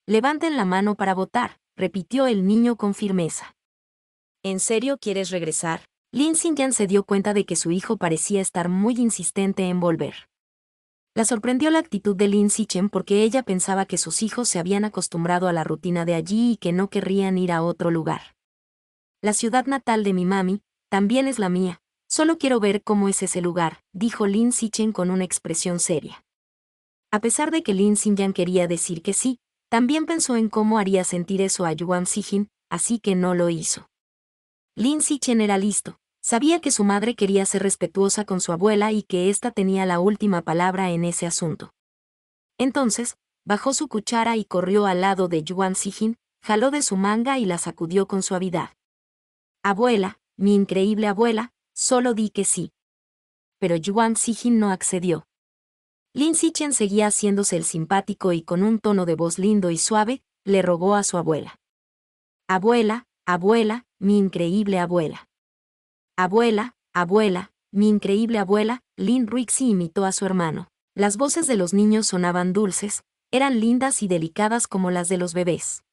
Levanten la mano para votar, repitió el niño con firmeza. ¿En serio quieres regresar? Lin Xinjiang se dio cuenta de que su hijo parecía estar muy insistente en volver. La sorprendió la actitud de Lin Xichen porque ella pensaba que sus hijos se habían acostumbrado a la rutina de allí y que no querrían ir a otro lugar. La ciudad natal de mi mami, también es la mía, solo quiero ver cómo es ese lugar, dijo Lin Xichen con una expresión seria. A pesar de que Lin Xinjiang quería decir que sí, también pensó en cómo haría sentir eso a Yuan Sijin, así que no lo hizo. Lin Sichen era listo. Sabía que su madre quería ser respetuosa con su abuela y que ésta tenía la última palabra en ese asunto. Entonces, bajó su cuchara y corrió al lado de Yuan Sijin, jaló de su manga y la sacudió con suavidad. Abuela, mi increíble abuela, solo di que sí. Pero Yuan Sijin no accedió. Lin Sichen seguía haciéndose el simpático y con un tono de voz lindo y suave, le rogó a su abuela. Abuela, abuela, mi increíble abuela. Abuela, abuela, mi increíble abuela, Lin Ruixi imitó a su hermano. Las voces de los niños sonaban dulces, eran lindas y delicadas como las de los bebés.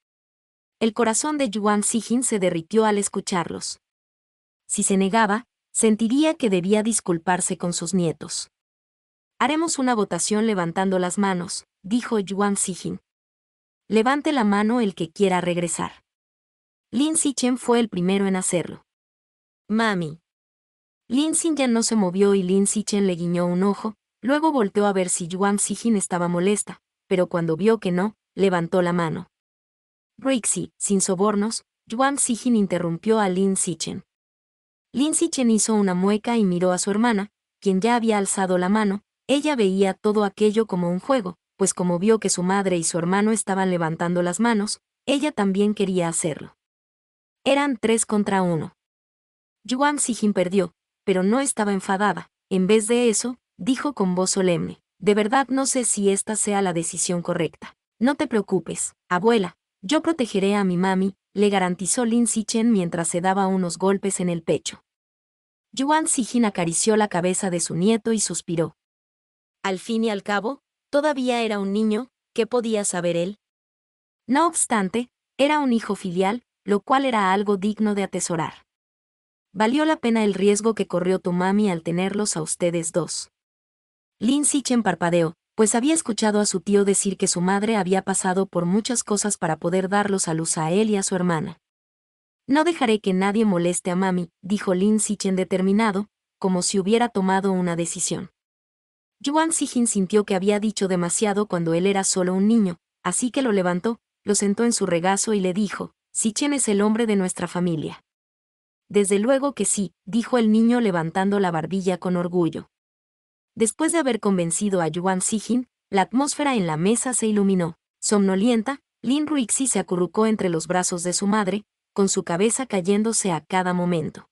El corazón de Yuan Sijin se derritió al escucharlos. Si se negaba, sentiría que debía disculparse con sus nietos. Haremos una votación levantando las manos, dijo Yuan Xijin. Levante la mano el que quiera regresar. Lin Chen fue el primero en hacerlo. Mami. Lin ya no se movió y Lin Chen le guiñó un ojo, luego volteó a ver si Yuan Xijin estaba molesta, pero cuando vio que no, levantó la mano. Rixi, sin sobornos, Yuan Xijin interrumpió a Lin Chen. Lin Chen hizo una mueca y miró a su hermana, quien ya había alzado la mano, ella veía todo aquello como un juego, pues como vio que su madre y su hermano estaban levantando las manos, ella también quería hacerlo. Eran tres contra uno. Yuan Xijin perdió, pero no estaba enfadada. En vez de eso, dijo con voz solemne, de verdad no sé si esta sea la decisión correcta. No te preocupes, abuela, yo protegeré a mi mami, le garantizó Lin Xichen mientras se daba unos golpes en el pecho. Yuan Xijin acarició la cabeza de su nieto y suspiró al fin y al cabo, todavía era un niño, ¿qué podía saber él? No obstante, era un hijo filial, lo cual era algo digno de atesorar. Valió la pena el riesgo que corrió tu mami al tenerlos a ustedes dos. Lin Sichen parpadeó, pues había escuchado a su tío decir que su madre había pasado por muchas cosas para poder darlos a luz a él y a su hermana. No dejaré que nadie moleste a mami, dijo Lin Sichen determinado, como si hubiera tomado una decisión. Yuan Sijin sintió que había dicho demasiado cuando él era solo un niño, así que lo levantó, lo sentó en su regazo y le dijo, Sichen es el hombre de nuestra familia. Desde luego que sí, dijo el niño levantando la barbilla con orgullo. Después de haber convencido a Yuan Sijin, la atmósfera en la mesa se iluminó. Somnolienta, Lin Ruixi se acurrucó entre los brazos de su madre, con su cabeza cayéndose a cada momento.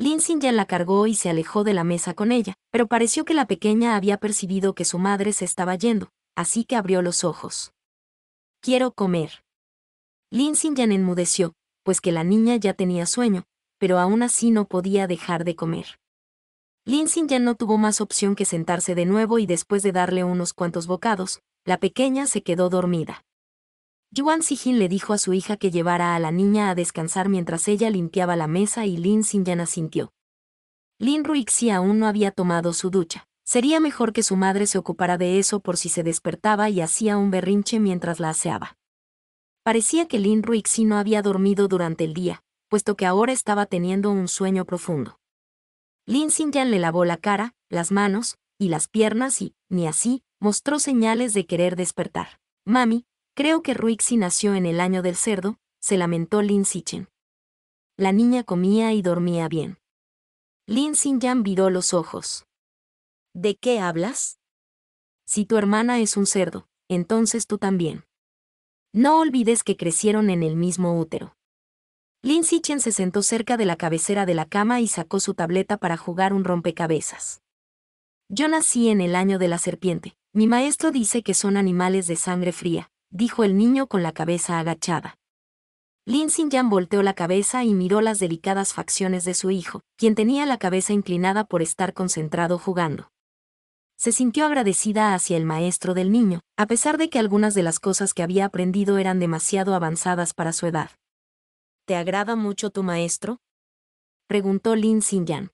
Lin ya la cargó y se alejó de la mesa con ella, pero pareció que la pequeña había percibido que su madre se estaba yendo, así que abrió los ojos. Quiero comer. Lin ya enmudeció, pues que la niña ya tenía sueño, pero aún así no podía dejar de comer. Lin ya no tuvo más opción que sentarse de nuevo y después de darle unos cuantos bocados, la pequeña se quedó dormida. Yuan Sijin le dijo a su hija que llevara a la niña a descansar mientras ella limpiaba la mesa y Lin Xinyan asintió. Lin Ruixi aún no había tomado su ducha. Sería mejor que su madre se ocupara de eso por si se despertaba y hacía un berrinche mientras la aseaba. Parecía que Lin Ruixi no había dormido durante el día, puesto que ahora estaba teniendo un sueño profundo. Lin Xinyan le lavó la cara, las manos y las piernas y, ni así, mostró señales de querer despertar. Mami, Creo que Ruixi nació en el año del cerdo, se lamentó Lin Sichen. La niña comía y dormía bien. Lin Xinjiang viró los ojos. ¿De qué hablas? Si tu hermana es un cerdo, entonces tú también. No olvides que crecieron en el mismo útero. Lin Sichen se sentó cerca de la cabecera de la cama y sacó su tableta para jugar un rompecabezas. Yo nací en el año de la serpiente. Mi maestro dice que son animales de sangre fría, dijo el niño con la cabeza agachada. Lin Xinjiang volteó la cabeza y miró las delicadas facciones de su hijo, quien tenía la cabeza inclinada por estar concentrado jugando. Se sintió agradecida hacia el maestro del niño, a pesar de que algunas de las cosas que había aprendido eran demasiado avanzadas para su edad. ¿Te agrada mucho tu maestro? preguntó Lin Xinjiang.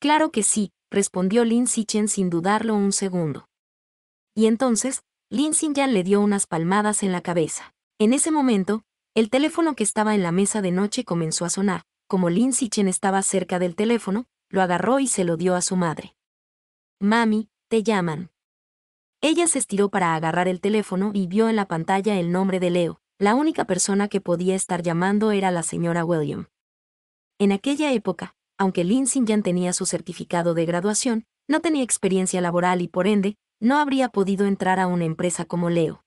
Claro que sí, respondió Lin Xichen sin dudarlo un segundo. Y entonces, Yan le dio unas palmadas en la cabeza. En ese momento, el teléfono que estaba en la mesa de noche comenzó a sonar. Como Lin Chen estaba cerca del teléfono, lo agarró y se lo dio a su madre. Mami, te llaman. Ella se estiró para agarrar el teléfono y vio en la pantalla el nombre de Leo. La única persona que podía estar llamando era la señora William. En aquella época, aunque Lin Xinjiang tenía su certificado de graduación, no tenía experiencia laboral y por ende, no habría podido entrar a una empresa como Leo.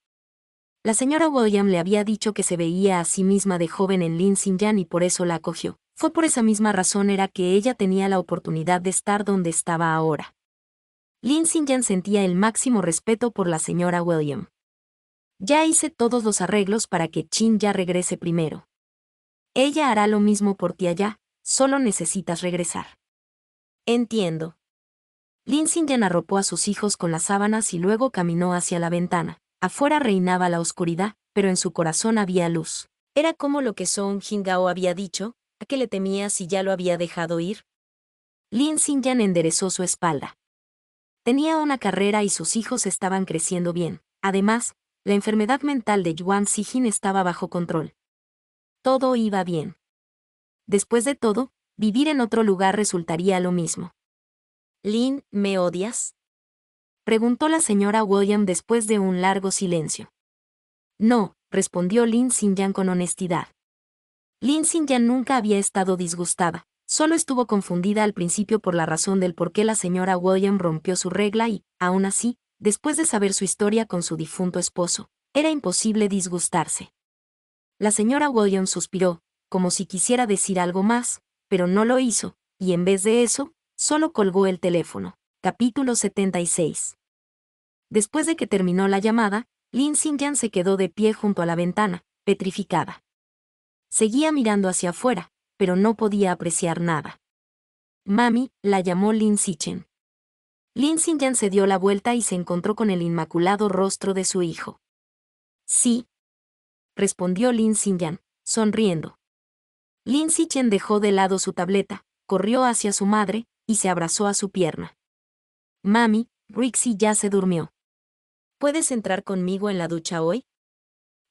La señora William le había dicho que se veía a sí misma de joven en Lin Xinjiang y por eso la acogió. Fue por esa misma razón era que ella tenía la oportunidad de estar donde estaba ahora. Lin Xinjiang sentía el máximo respeto por la señora William. Ya hice todos los arreglos para que Chin ya regrese primero. Ella hará lo mismo por ti allá, solo necesitas regresar. Entiendo. Lin Xingyan arropó a sus hijos con las sábanas y luego caminó hacia la ventana. Afuera reinaba la oscuridad, pero en su corazón había luz. Era como lo que Song Jingao había dicho, ¿a qué le temía si ya lo había dejado ir? Lin Xingyan enderezó su espalda. Tenía una carrera y sus hijos estaban creciendo bien. Además, la enfermedad mental de Yuan Xijin estaba bajo control. Todo iba bien. Después de todo, vivir en otro lugar resultaría lo mismo. Lin, ¿me odias? Preguntó la señora William después de un largo silencio. No, respondió Lin Yan con honestidad. Lin Yang nunca había estado disgustada, solo estuvo confundida al principio por la razón del por qué la señora William rompió su regla y, aún así, después de saber su historia con su difunto esposo, era imposible disgustarse. La señora William suspiró, como si quisiera decir algo más, pero no lo hizo, y en vez de eso, solo colgó el teléfono. Capítulo 76. Después de que terminó la llamada, Lin Xinjiang se quedó de pie junto a la ventana, petrificada. Seguía mirando hacia afuera, pero no podía apreciar nada. Mami, la llamó Lin Xichen. Lin Xinjiang se dio la vuelta y se encontró con el inmaculado rostro de su hijo. Sí, respondió Lin Xinjiang, sonriendo. Lin Xichen dejó de lado su tableta, corrió hacia su madre, y se abrazó a su pierna. Mami, Rixie ya se durmió. ¿Puedes entrar conmigo en la ducha hoy?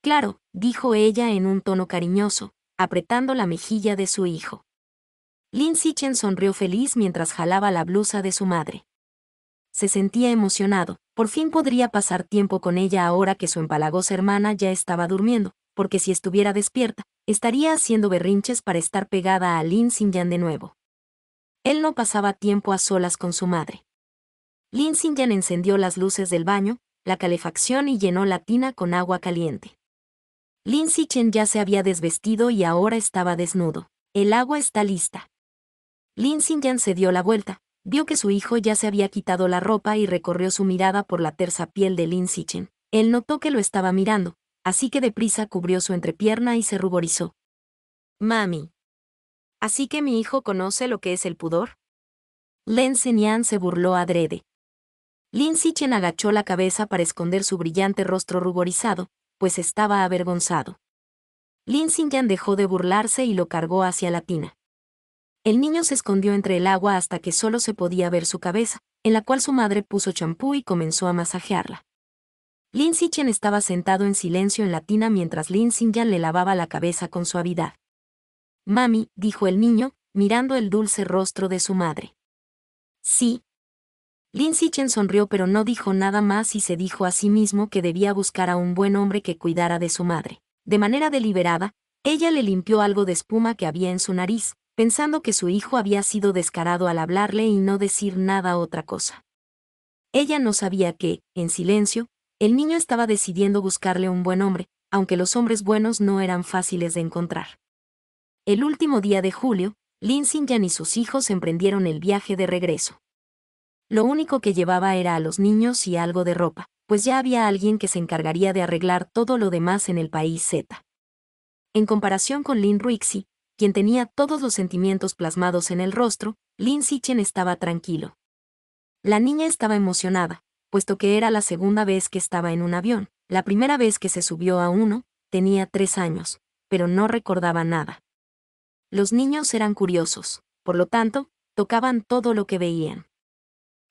Claro, dijo ella en un tono cariñoso, apretando la mejilla de su hijo. Lin Sichen sonrió feliz mientras jalaba la blusa de su madre. Se sentía emocionado, por fin podría pasar tiempo con ella ahora que su empalagosa hermana ya estaba durmiendo, porque si estuviera despierta, estaría haciendo berrinches para estar pegada a Lin Xinyan de nuevo. Él no pasaba tiempo a solas con su madre. Linsingen encendió las luces del baño, la calefacción y llenó la tina con agua caliente. Lin Xichen ya se había desvestido y ahora estaba desnudo. El agua está lista. Linsingen se dio la vuelta, vio que su hijo ya se había quitado la ropa y recorrió su mirada por la tersa piel de Xichen. Él notó que lo estaba mirando, así que deprisa cubrió su entrepierna y se ruborizó. Mami, Así que mi hijo conoce lo que es el pudor. Len Senian se burló adrede. Lin Sichen agachó la cabeza para esconder su brillante rostro ruborizado, pues estaba avergonzado. Lin Xinyan dejó de burlarse y lo cargó hacia la tina. El niño se escondió entre el agua hasta que solo se podía ver su cabeza, en la cual su madre puso champú y comenzó a masajearla. Lin Sichen estaba sentado en silencio en la tina mientras Lin Xinyan le lavaba la cabeza con suavidad. Mami, dijo el niño, mirando el dulce rostro de su madre. Sí. Lin Sichen sonrió pero no dijo nada más y se dijo a sí mismo que debía buscar a un buen hombre que cuidara de su madre. De manera deliberada, ella le limpió algo de espuma que había en su nariz, pensando que su hijo había sido descarado al hablarle y no decir nada otra cosa. Ella no sabía que, en silencio, el niño estaba decidiendo buscarle un buen hombre, aunque los hombres buenos no eran fáciles de encontrar. El último día de julio, Lin yan y sus hijos emprendieron el viaje de regreso. Lo único que llevaba era a los niños y algo de ropa, pues ya había alguien que se encargaría de arreglar todo lo demás en el país Z. En comparación con Lin Ruixi, quien tenía todos los sentimientos plasmados en el rostro, Lin Xichen estaba tranquilo. La niña estaba emocionada, puesto que era la segunda vez que estaba en un avión. La primera vez que se subió a uno, tenía tres años, pero no recordaba nada. Los niños eran curiosos, por lo tanto, tocaban todo lo que veían.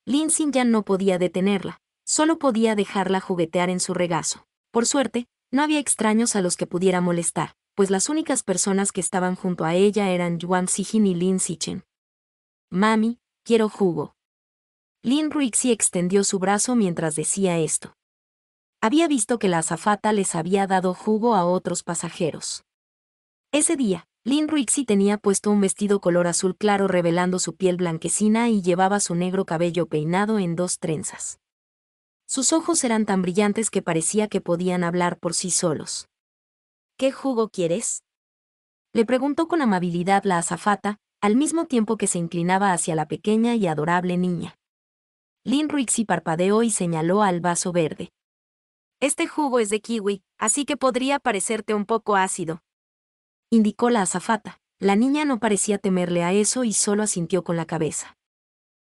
Xin ya no podía detenerla, solo podía dejarla juguetear en su regazo. Por suerte, no había extraños a los que pudiera molestar, pues las únicas personas que estaban junto a ella eran Yuan Sijin y Lin Sichen. Mami, quiero jugo. Lin Ruixi extendió su brazo mientras decía esto. Había visto que la azafata les había dado jugo a otros pasajeros. Ese día, Lin rixi tenía puesto un vestido color azul claro revelando su piel blanquecina y llevaba su negro cabello peinado en dos trenzas. Sus ojos eran tan brillantes que parecía que podían hablar por sí solos. ¿Qué jugo quieres? Le preguntó con amabilidad la azafata, al mismo tiempo que se inclinaba hacia la pequeña y adorable niña. Lin rixi parpadeó y señaló al vaso verde. Este jugo es de kiwi, así que podría parecerte un poco ácido, indicó la azafata. La niña no parecía temerle a eso y solo asintió con la cabeza.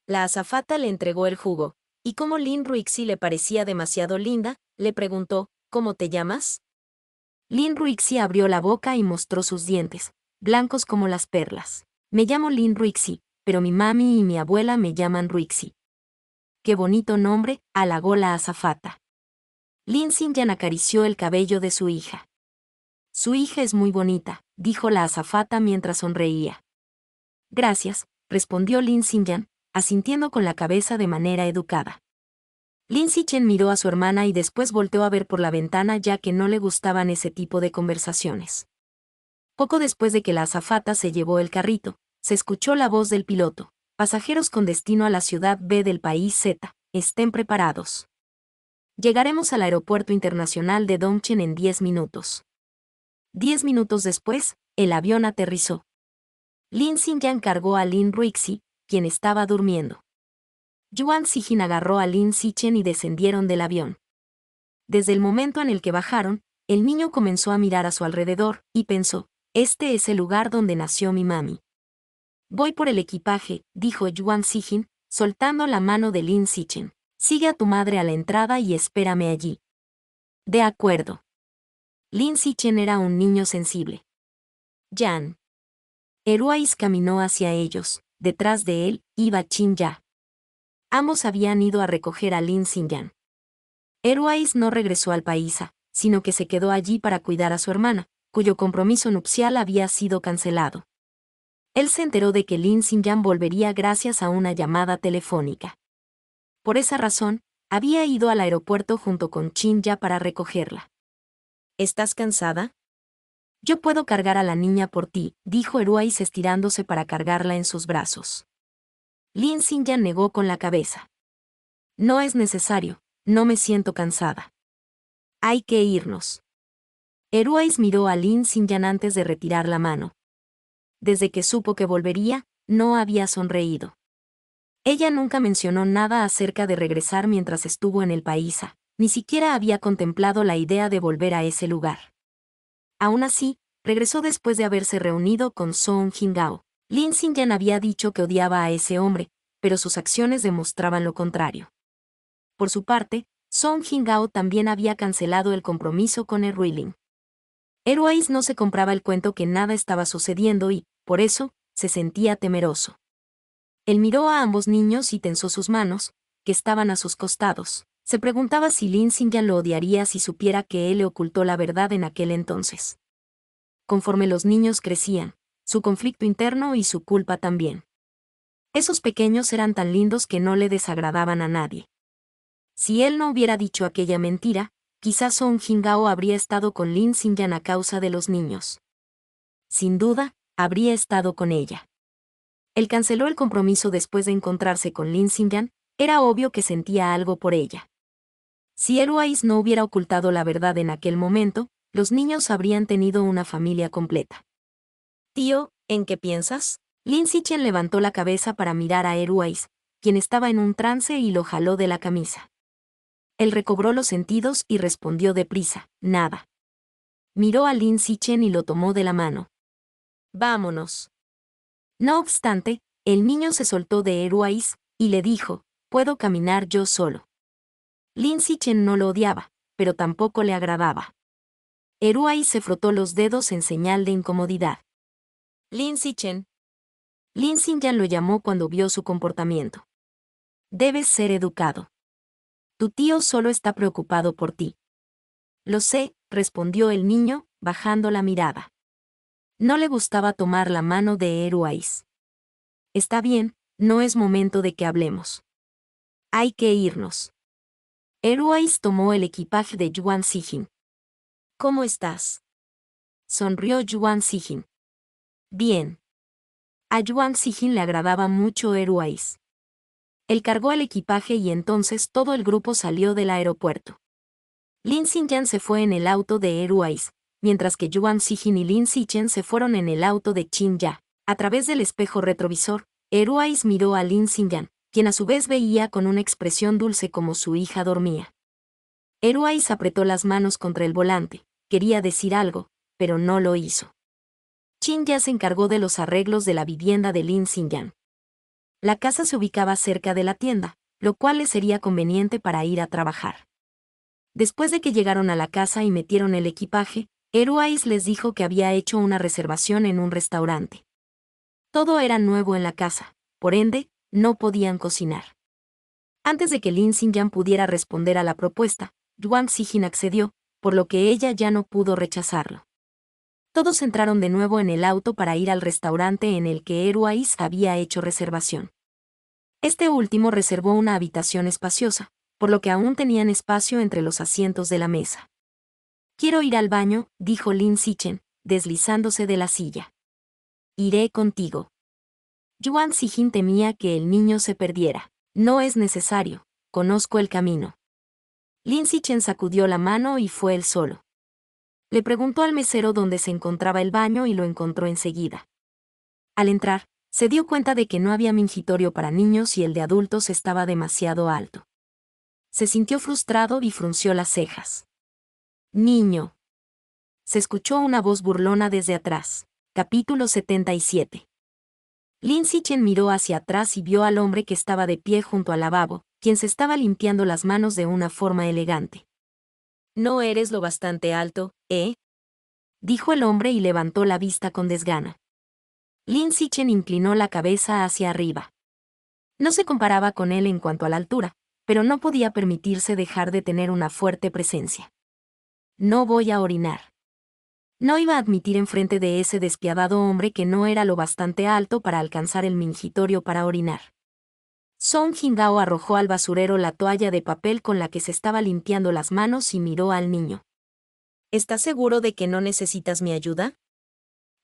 La azafata le entregó el jugo, y como Lin Ruixi le parecía demasiado linda, le preguntó, ¿Cómo te llamas? Lin Ruixi abrió la boca y mostró sus dientes, blancos como las perlas. Me llamo Lin Ruixi, pero mi mami y mi abuela me llaman Ruixi. Qué bonito nombre, halagó la azafata. Lin ya acarició el cabello de su hija. Su hija es muy bonita, dijo la azafata mientras sonreía. Gracias, respondió Lin Xinjiang, asintiendo con la cabeza de manera educada. Lin Xichen miró a su hermana y después volteó a ver por la ventana ya que no le gustaban ese tipo de conversaciones. Poco después de que la azafata se llevó el carrito, se escuchó la voz del piloto. Pasajeros con destino a la ciudad B del país Z, estén preparados. Llegaremos al aeropuerto internacional de Dongchen en diez minutos. Diez minutos después, el avión aterrizó. Lin Xinjiang cargó a Lin Ruixi, quien estaba durmiendo. Yuan Xijin agarró a Lin Xichen y descendieron del avión. Desde el momento en el que bajaron, el niño comenzó a mirar a su alrededor y pensó, este es el lugar donde nació mi mami. Voy por el equipaje, dijo Yuan Xijin, soltando la mano de Lin Xichen. Sigue a tu madre a la entrada y espérame allí. De acuerdo. Lin Chen era un niño sensible. Yan. Eruais caminó hacia ellos, detrás de él iba Chin Ya. Ambos habían ido a recoger a Lin Yan. Eruais no regresó al paisa, sino que se quedó allí para cuidar a su hermana, cuyo compromiso nupcial había sido cancelado. Él se enteró de que Lin Xinyan volvería gracias a una llamada telefónica. Por esa razón, había ido al aeropuerto junto con Chin Ya para recogerla. ¿Estás cansada? Yo puedo cargar a la niña por ti, dijo Eruais estirándose para cargarla en sus brazos. Lin ya negó con la cabeza. No es necesario, no me siento cansada. Hay que irnos. Eruais miró a Lin Yan antes de retirar la mano. Desde que supo que volvería, no había sonreído. Ella nunca mencionó nada acerca de regresar mientras estuvo en el país. Ni siquiera había contemplado la idea de volver a ese lugar. Aún así, regresó después de haberse reunido con Song Jingao. Lin ya había dicho que odiaba a ese hombre, pero sus acciones demostraban lo contrario. Por su parte, Song Jingao también había cancelado el compromiso con Ling. Erwais no se compraba el cuento que nada estaba sucediendo y, por eso, se sentía temeroso. Él miró a ambos niños y tensó sus manos, que estaban a sus costados. Se preguntaba si Lin Xinjiang lo odiaría si supiera que él le ocultó la verdad en aquel entonces. Conforme los niños crecían, su conflicto interno y su culpa también. Esos pequeños eran tan lindos que no le desagradaban a nadie. Si él no hubiera dicho aquella mentira, quizás Song Jingao habría estado con Lin Xingyan a causa de los niños. Sin duda, habría estado con ella. Él canceló el compromiso después de encontrarse con Lin Xinjiang, era obvio que sentía algo por ella. Si Eruais no hubiera ocultado la verdad en aquel momento, los niños habrían tenido una familia completa. Tío, ¿en qué piensas? Lin Sichen levantó la cabeza para mirar a Eruais, quien estaba en un trance y lo jaló de la camisa. Él recobró los sentidos y respondió deprisa, nada. Miró a Lin Sichen y lo tomó de la mano. Vámonos. No obstante, el niño se soltó de Eruais y le dijo, puedo caminar yo solo. Lin Chen no lo odiaba, pero tampoco le agradaba. Eruai se frotó los dedos en señal de incomodidad. Lindsay Chen. Lindsay ya lo llamó cuando vio su comportamiento. Debes ser educado. Tu tío solo está preocupado por ti. Lo sé, respondió el niño, bajando la mirada. No le gustaba tomar la mano de Eruais. Está bien, no es momento de que hablemos. Hay que irnos. Airways tomó el equipaje de Yuan Xijin. ¿Cómo estás? Sonrió Yuan Xijin. Bien. A Yuan Xijin le agradaba mucho Airways. Él cargó el equipaje y entonces todo el grupo salió del aeropuerto. Lin Xinjian se fue en el auto de Airways, mientras que Yuan Xijin y Lin Xichen se fueron en el auto de Qin Ya. A través del espejo retrovisor, Airways miró a Lin Xinjian quien a su vez veía con una expresión dulce como su hija dormía. Eruais apretó las manos contra el volante, quería decir algo, pero no lo hizo. Chin ya se encargó de los arreglos de la vivienda de Lin Xinyan. La casa se ubicaba cerca de la tienda, lo cual le sería conveniente para ir a trabajar. Después de que llegaron a la casa y metieron el equipaje, Eruais les dijo que había hecho una reservación en un restaurante. Todo era nuevo en la casa, por ende, no podían cocinar. Antes de que Lin Xinjiang pudiera responder a la propuesta, Yuan Xijin accedió, por lo que ella ya no pudo rechazarlo. Todos entraron de nuevo en el auto para ir al restaurante en el que Eruais había hecho reservación. Este último reservó una habitación espaciosa, por lo que aún tenían espacio entre los asientos de la mesa. Quiero ir al baño, dijo Lin Xichen, deslizándose de la silla. Iré contigo. Yuan Sijin temía que el niño se perdiera. No es necesario, conozco el camino. Lin Chen sacudió la mano y fue él solo. Le preguntó al mesero dónde se encontraba el baño y lo encontró enseguida. Al entrar, se dio cuenta de que no había mingitorio para niños y el de adultos estaba demasiado alto. Se sintió frustrado y frunció las cejas. Niño. Se escuchó una voz burlona desde atrás. Capítulo 77. Lin Chen miró hacia atrás y vio al hombre que estaba de pie junto al lavabo, quien se estaba limpiando las manos de una forma elegante. No eres lo bastante alto, ¿eh? dijo el hombre y levantó la vista con desgana. Lin Sichen inclinó la cabeza hacia arriba. No se comparaba con él en cuanto a la altura, pero no podía permitirse dejar de tener una fuerte presencia. No voy a orinar. No iba a admitir enfrente de ese despiadado hombre que no era lo bastante alto para alcanzar el mingitorio para orinar. Song Jingao arrojó al basurero la toalla de papel con la que se estaba limpiando las manos y miró al niño. ¿Estás seguro de que no necesitas mi ayuda?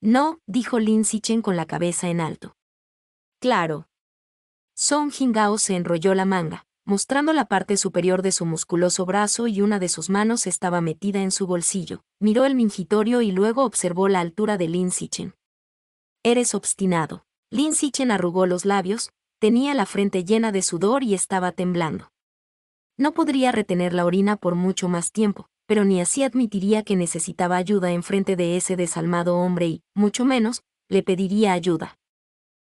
No, dijo Lin Sichen con la cabeza en alto. Claro. Song Jingao se enrolló la manga mostrando la parte superior de su musculoso brazo y una de sus manos estaba metida en su bolsillo. Miró el mingitorio y luego observó la altura de Lin Sichen. Eres obstinado. Lin Sichen arrugó los labios, tenía la frente llena de sudor y estaba temblando. No podría retener la orina por mucho más tiempo, pero ni así admitiría que necesitaba ayuda en frente de ese desalmado hombre y, mucho menos, le pediría ayuda.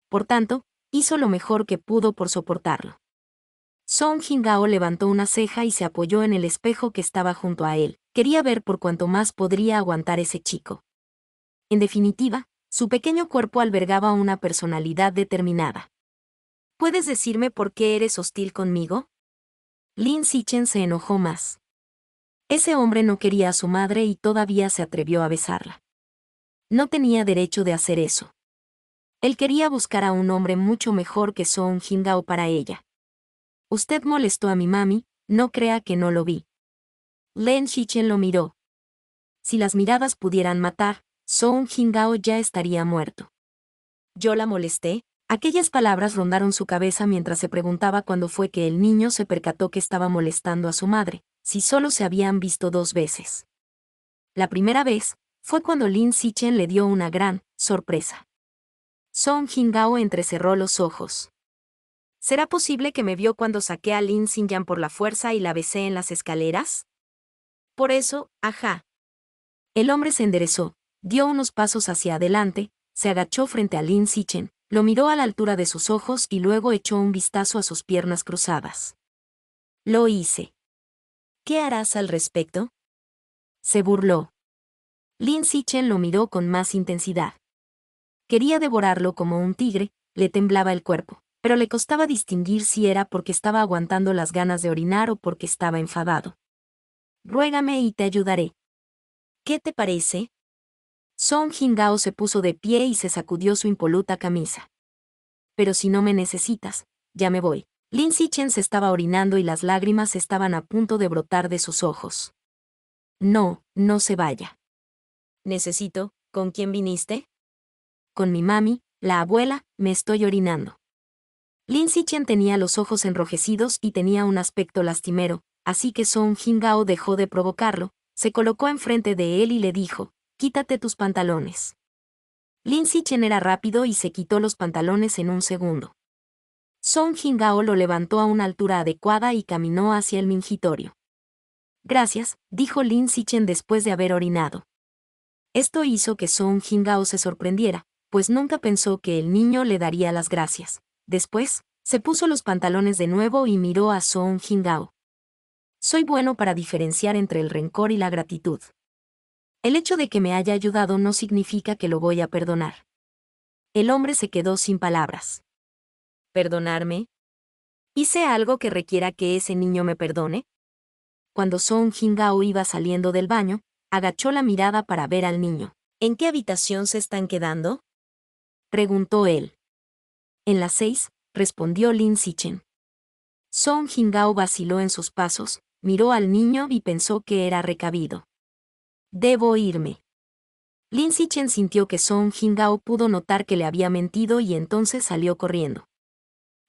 Por tanto, hizo lo mejor que pudo por soportarlo. Song Jingao levantó una ceja y se apoyó en el espejo que estaba junto a él. Quería ver por cuánto más podría aguantar ese chico. En definitiva, su pequeño cuerpo albergaba una personalidad determinada. ¿Puedes decirme por qué eres hostil conmigo? Lin Sichen se enojó más. Ese hombre no quería a su madre y todavía se atrevió a besarla. No tenía derecho de hacer eso. Él quería buscar a un hombre mucho mejor que Song Jingao para ella. Usted molestó a mi mami, no crea que no lo vi. Len Xichen lo miró. Si las miradas pudieran matar, Song Jingao ya estaría muerto. Yo la molesté. Aquellas palabras rondaron su cabeza mientras se preguntaba cuándo fue que el niño se percató que estaba molestando a su madre, si solo se habían visto dos veces. La primera vez, fue cuando Lin Sichen le dio una gran sorpresa. Song Jingao entrecerró los ojos. ¿Será posible que me vio cuando saqué a Lin Xinjiang por la fuerza y la besé en las escaleras? Por eso, ajá. El hombre se enderezó, dio unos pasos hacia adelante, se agachó frente a Lin Xichen, lo miró a la altura de sus ojos y luego echó un vistazo a sus piernas cruzadas. Lo hice. ¿Qué harás al respecto? Se burló. Lin Xichen lo miró con más intensidad. Quería devorarlo como un tigre, le temblaba el cuerpo pero le costaba distinguir si era porque estaba aguantando las ganas de orinar o porque estaba enfadado. Ruégame y te ayudaré. ¿Qué te parece? Song Jingao se puso de pie y se sacudió su impoluta camisa. Pero si no me necesitas, ya me voy. Lin Sichen se estaba orinando y las lágrimas estaban a punto de brotar de sus ojos. No, no se vaya. Necesito, ¿con quién viniste? Con mi mami, la abuela, me estoy orinando. Lin Xichen tenía los ojos enrojecidos y tenía un aspecto lastimero, así que Song Jingao dejó de provocarlo, se colocó enfrente de él y le dijo, quítate tus pantalones. Lin Xichen era rápido y se quitó los pantalones en un segundo. Song Jingao lo levantó a una altura adecuada y caminó hacia el mingitorio. Gracias, dijo Lin Xichen después de haber orinado. Esto hizo que Song Jingao se sorprendiera, pues nunca pensó que el niño le daría las gracias. Después, se puso los pantalones de nuevo y miró a Song Jingao. Soy bueno para diferenciar entre el rencor y la gratitud. El hecho de que me haya ayudado no significa que lo voy a perdonar. El hombre se quedó sin palabras. ¿Perdonarme? ¿Hice algo que requiera que ese niño me perdone? Cuando Song Jingao iba saliendo del baño, agachó la mirada para ver al niño. ¿En qué habitación se están quedando? preguntó él. En las seis, respondió Lin Sichen. Song Jingao vaciló en sus pasos, miró al niño y pensó que era recabido. Debo irme. Lin Sichen sintió que Song Jingao pudo notar que le había mentido y entonces salió corriendo.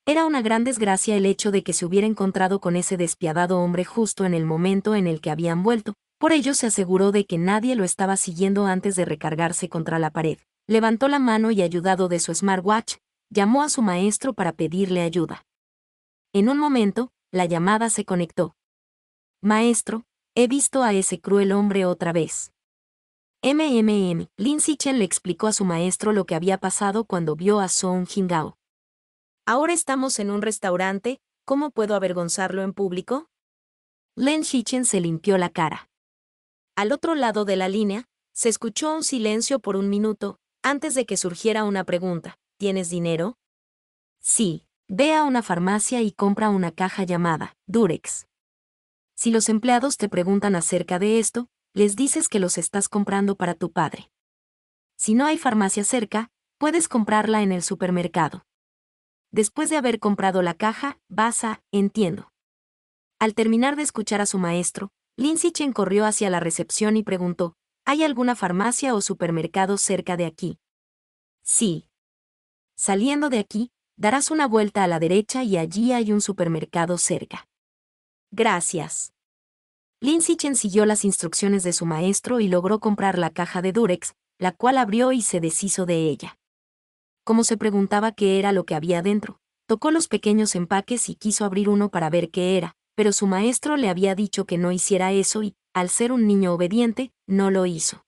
Era una gran desgracia el hecho de que se hubiera encontrado con ese despiadado hombre justo en el momento en el que habían vuelto, por ello se aseguró de que nadie lo estaba siguiendo antes de recargarse contra la pared. Levantó la mano y ayudado de su smartwatch, llamó a su maestro para pedirle ayuda. En un momento, la llamada se conectó. Maestro, he visto a ese cruel hombre otra vez. MMM, Lin Chen le explicó a su maestro lo que había pasado cuando vio a Song Jingao. Ahora estamos en un restaurante, ¿cómo puedo avergonzarlo en público? Lin Chen se limpió la cara. Al otro lado de la línea, se escuchó un silencio por un minuto, antes de que surgiera una pregunta. ¿Tienes dinero? Sí, ve a una farmacia y compra una caja llamada Durex. Si los empleados te preguntan acerca de esto, les dices que los estás comprando para tu padre. Si no hay farmacia cerca, puedes comprarla en el supermercado. Después de haber comprado la caja, vas a, entiendo. Al terminar de escuchar a su maestro, Lin Chen corrió hacia la recepción y preguntó, ¿hay alguna farmacia o supermercado cerca de aquí? Sí, Saliendo de aquí, darás una vuelta a la derecha y allí hay un supermercado cerca. Gracias. Lindsay siguió las instrucciones de su maestro y logró comprar la caja de Durex, la cual abrió y se deshizo de ella. Como se preguntaba qué era lo que había dentro, tocó los pequeños empaques y quiso abrir uno para ver qué era, pero su maestro le había dicho que no hiciera eso y, al ser un niño obediente, no lo hizo.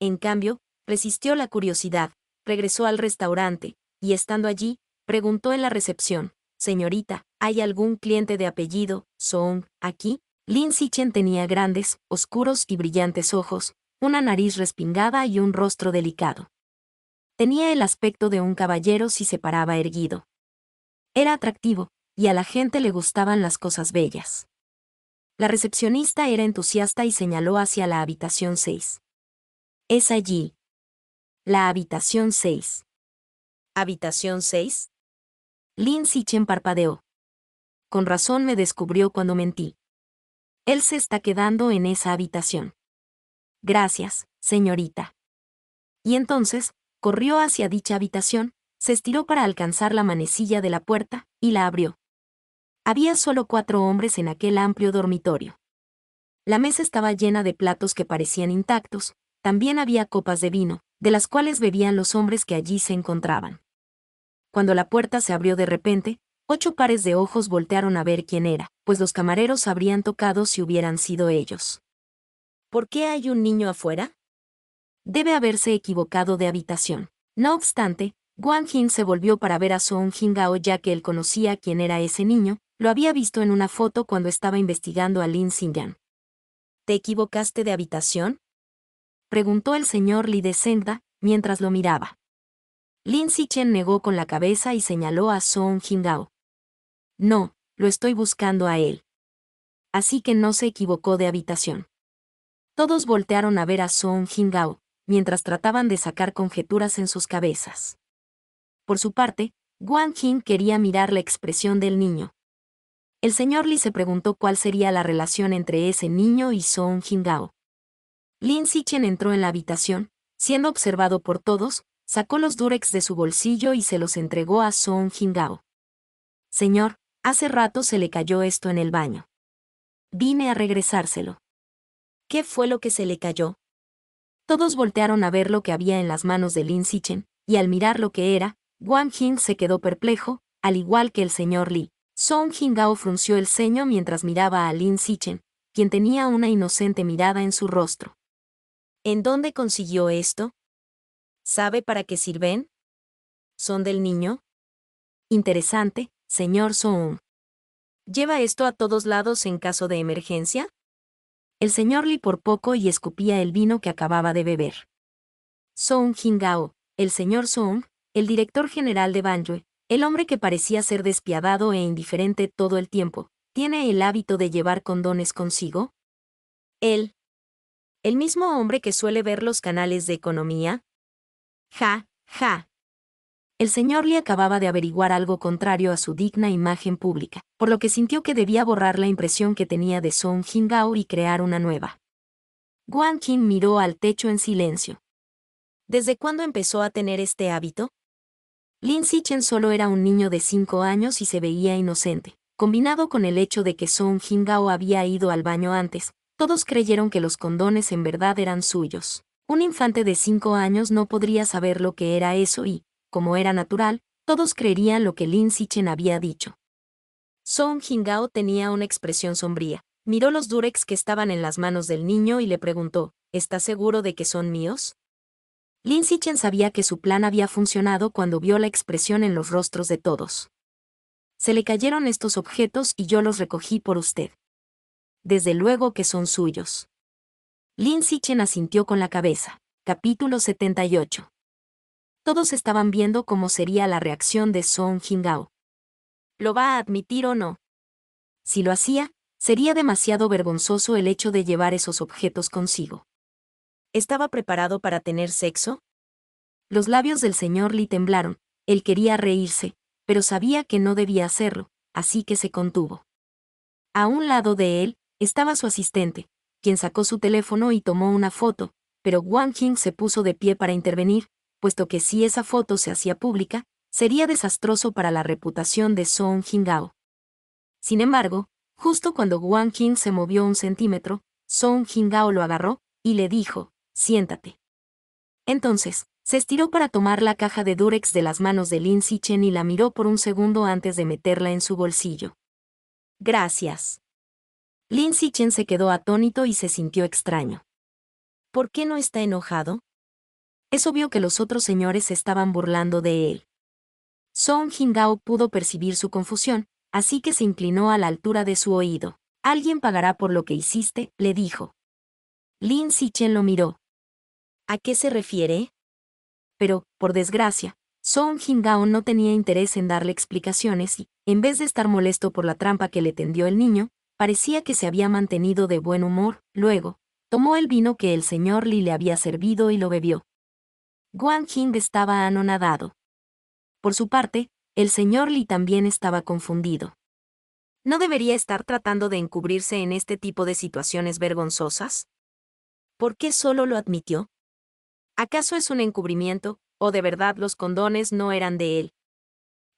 En cambio, resistió la curiosidad, regresó al restaurante, y estando allí, preguntó en la recepción, Señorita, ¿hay algún cliente de apellido, Song, aquí? Lin Sichen tenía grandes, oscuros y brillantes ojos, una nariz respingada y un rostro delicado. Tenía el aspecto de un caballero si se paraba erguido. Era atractivo, y a la gente le gustaban las cosas bellas. La recepcionista era entusiasta y señaló hacia la habitación 6. Es allí, la habitación 6. ¿Habitación 6? Lin Sichen parpadeó. Con razón me descubrió cuando mentí. Él se está quedando en esa habitación. Gracias, señorita. Y entonces, corrió hacia dicha habitación, se estiró para alcanzar la manecilla de la puerta, y la abrió. Había solo cuatro hombres en aquel amplio dormitorio. La mesa estaba llena de platos que parecían intactos, también había copas de vino, de las cuales bebían los hombres que allí se encontraban. Cuando la puerta se abrió de repente, ocho pares de ojos voltearon a ver quién era, pues los camareros habrían tocado si hubieran sido ellos. ¿Por qué hay un niño afuera? Debe haberse equivocado de habitación. No obstante, Guan Jin se volvió para ver a Song Jingao ya que él conocía quién era ese niño, lo había visto en una foto cuando estaba investigando a Lin Xingyan. ¿Te equivocaste de habitación? preguntó el señor Li de senta mientras lo miraba. Lin Chen negó con la cabeza y señaló a Song Jingao. No, lo estoy buscando a él. Así que no se equivocó de habitación. Todos voltearon a ver a Song Jingao, mientras trataban de sacar conjeturas en sus cabezas. Por su parte, Guan Jin quería mirar la expresión del niño. El señor Li se preguntó cuál sería la relación entre ese niño y Song Jingao. Lin Sichen entró en la habitación, siendo observado por todos, sacó los durex de su bolsillo y se los entregó a Song Jingao. Señor, hace rato se le cayó esto en el baño. Vine a regresárselo. ¿Qué fue lo que se le cayó? Todos voltearon a ver lo que había en las manos de Lin Sichen, y al mirar lo que era, Wang Jing se quedó perplejo, al igual que el señor Li. Song Jingao frunció el ceño mientras miraba a Lin Sichen, quien tenía una inocente mirada en su rostro. ¿En dónde consiguió esto? ¿Sabe para qué sirven? ¿Son del niño? Interesante, señor Soong. ¿Lleva esto a todos lados en caso de emergencia? El señor lee por poco y escupía el vino que acababa de beber. Song Jingao, el señor Soong, el director general de Banjue, el hombre que parecía ser despiadado e indiferente todo el tiempo, ¿tiene el hábito de llevar condones consigo? Él, el mismo hombre que suele ver los canales de economía. Ja, ja. El señor le acababa de averiguar algo contrario a su digna imagen pública, por lo que sintió que debía borrar la impresión que tenía de Song Jingao y crear una nueva. Guan Qin miró al techo en silencio. ¿Desde cuándo empezó a tener este hábito? Lin Chen solo era un niño de cinco años y se veía inocente, combinado con el hecho de que Song Jingao había ido al baño antes, todos creyeron que los condones en verdad eran suyos. Un infante de cinco años no podría saber lo que era eso y, como era natural, todos creerían lo que Lin Sichen había dicho. Song Jingao tenía una expresión sombría. Miró los durex que estaban en las manos del niño y le preguntó, ¿estás seguro de que son míos? Lin Sichen sabía que su plan había funcionado cuando vio la expresión en los rostros de todos. Se le cayeron estos objetos y yo los recogí por usted desde luego que son suyos. Lin Sichen asintió con la cabeza. Capítulo 78. Todos estaban viendo cómo sería la reacción de Song Jingao. ¿Lo va a admitir o no? Si lo hacía, sería demasiado vergonzoso el hecho de llevar esos objetos consigo. ¿Estaba preparado para tener sexo? Los labios del señor Li temblaron, él quería reírse, pero sabía que no debía hacerlo, así que se contuvo. A un lado de él, estaba su asistente, quien sacó su teléfono y tomó una foto, pero Wang Jing se puso de pie para intervenir, puesto que si esa foto se hacía pública, sería desastroso para la reputación de Song Jingao. Sin embargo, justo cuando Wang Jing se movió un centímetro, Song Jingao lo agarró y le dijo, siéntate. Entonces, se estiró para tomar la caja de Durex de las manos de Lin Chen y la miró por un segundo antes de meterla en su bolsillo. Gracias. Lin Chen se quedó atónito y se sintió extraño. ¿Por qué no está enojado? Es obvio que los otros señores estaban burlando de él. Song Jingao pudo percibir su confusión, así que se inclinó a la altura de su oído. Alguien pagará por lo que hiciste, le dijo. Lin Chen lo miró. ¿A qué se refiere? Pero, por desgracia, Song Jingao no tenía interés en darle explicaciones y, en vez de estar molesto por la trampa que le tendió el niño, Parecía que se había mantenido de buen humor, luego, tomó el vino que el señor Li le había servido y lo bebió. Guan Jing estaba anonadado. Por su parte, el señor Li también estaba confundido. ¿No debería estar tratando de encubrirse en este tipo de situaciones vergonzosas? ¿Por qué solo lo admitió? ¿Acaso es un encubrimiento, o de verdad los condones no eran de él?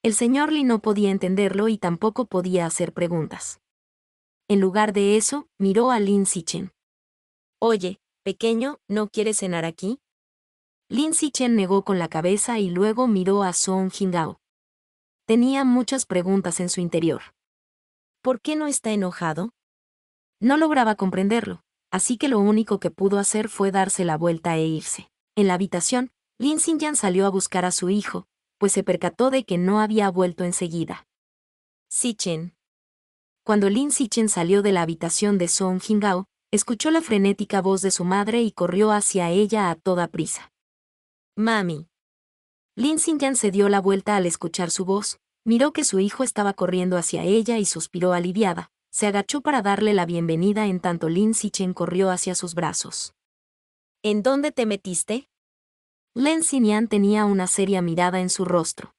El señor Li no podía entenderlo y tampoco podía hacer preguntas. En lugar de eso, miró a Lin Sichen. Oye, pequeño, ¿no quieres cenar aquí? Lin Sichen negó con la cabeza y luego miró a Song Jingao. Tenía muchas preguntas en su interior. ¿Por qué no está enojado? No lograba comprenderlo, así que lo único que pudo hacer fue darse la vuelta e irse. En la habitación, Lin Xinjiang salió a buscar a su hijo, pues se percató de que no había vuelto enseguida. Sichen, cuando Lin Xichen salió de la habitación de Song Jingao, escuchó la frenética voz de su madre y corrió hacia ella a toda prisa. Mami. Lin Xinjiang se dio la vuelta al escuchar su voz, miró que su hijo estaba corriendo hacia ella y suspiró aliviada, se agachó para darle la bienvenida en tanto Lin Xichen corrió hacia sus brazos. ¿En dónde te metiste? Lin Yan tenía una seria mirada en su rostro.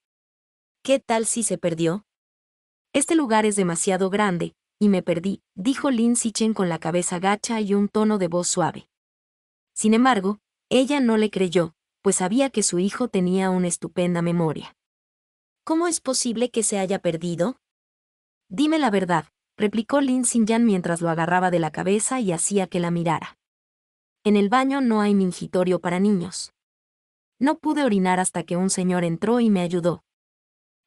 ¿Qué tal si se perdió? Este lugar es demasiado grande, y me perdí, dijo Lin Sichen con la cabeza gacha y un tono de voz suave. Sin embargo, ella no le creyó, pues sabía que su hijo tenía una estupenda memoria. ¿Cómo es posible que se haya perdido? Dime la verdad, replicó Lin Xinjiang mientras lo agarraba de la cabeza y hacía que la mirara. En el baño no hay mingitorio para niños. No pude orinar hasta que un señor entró y me ayudó.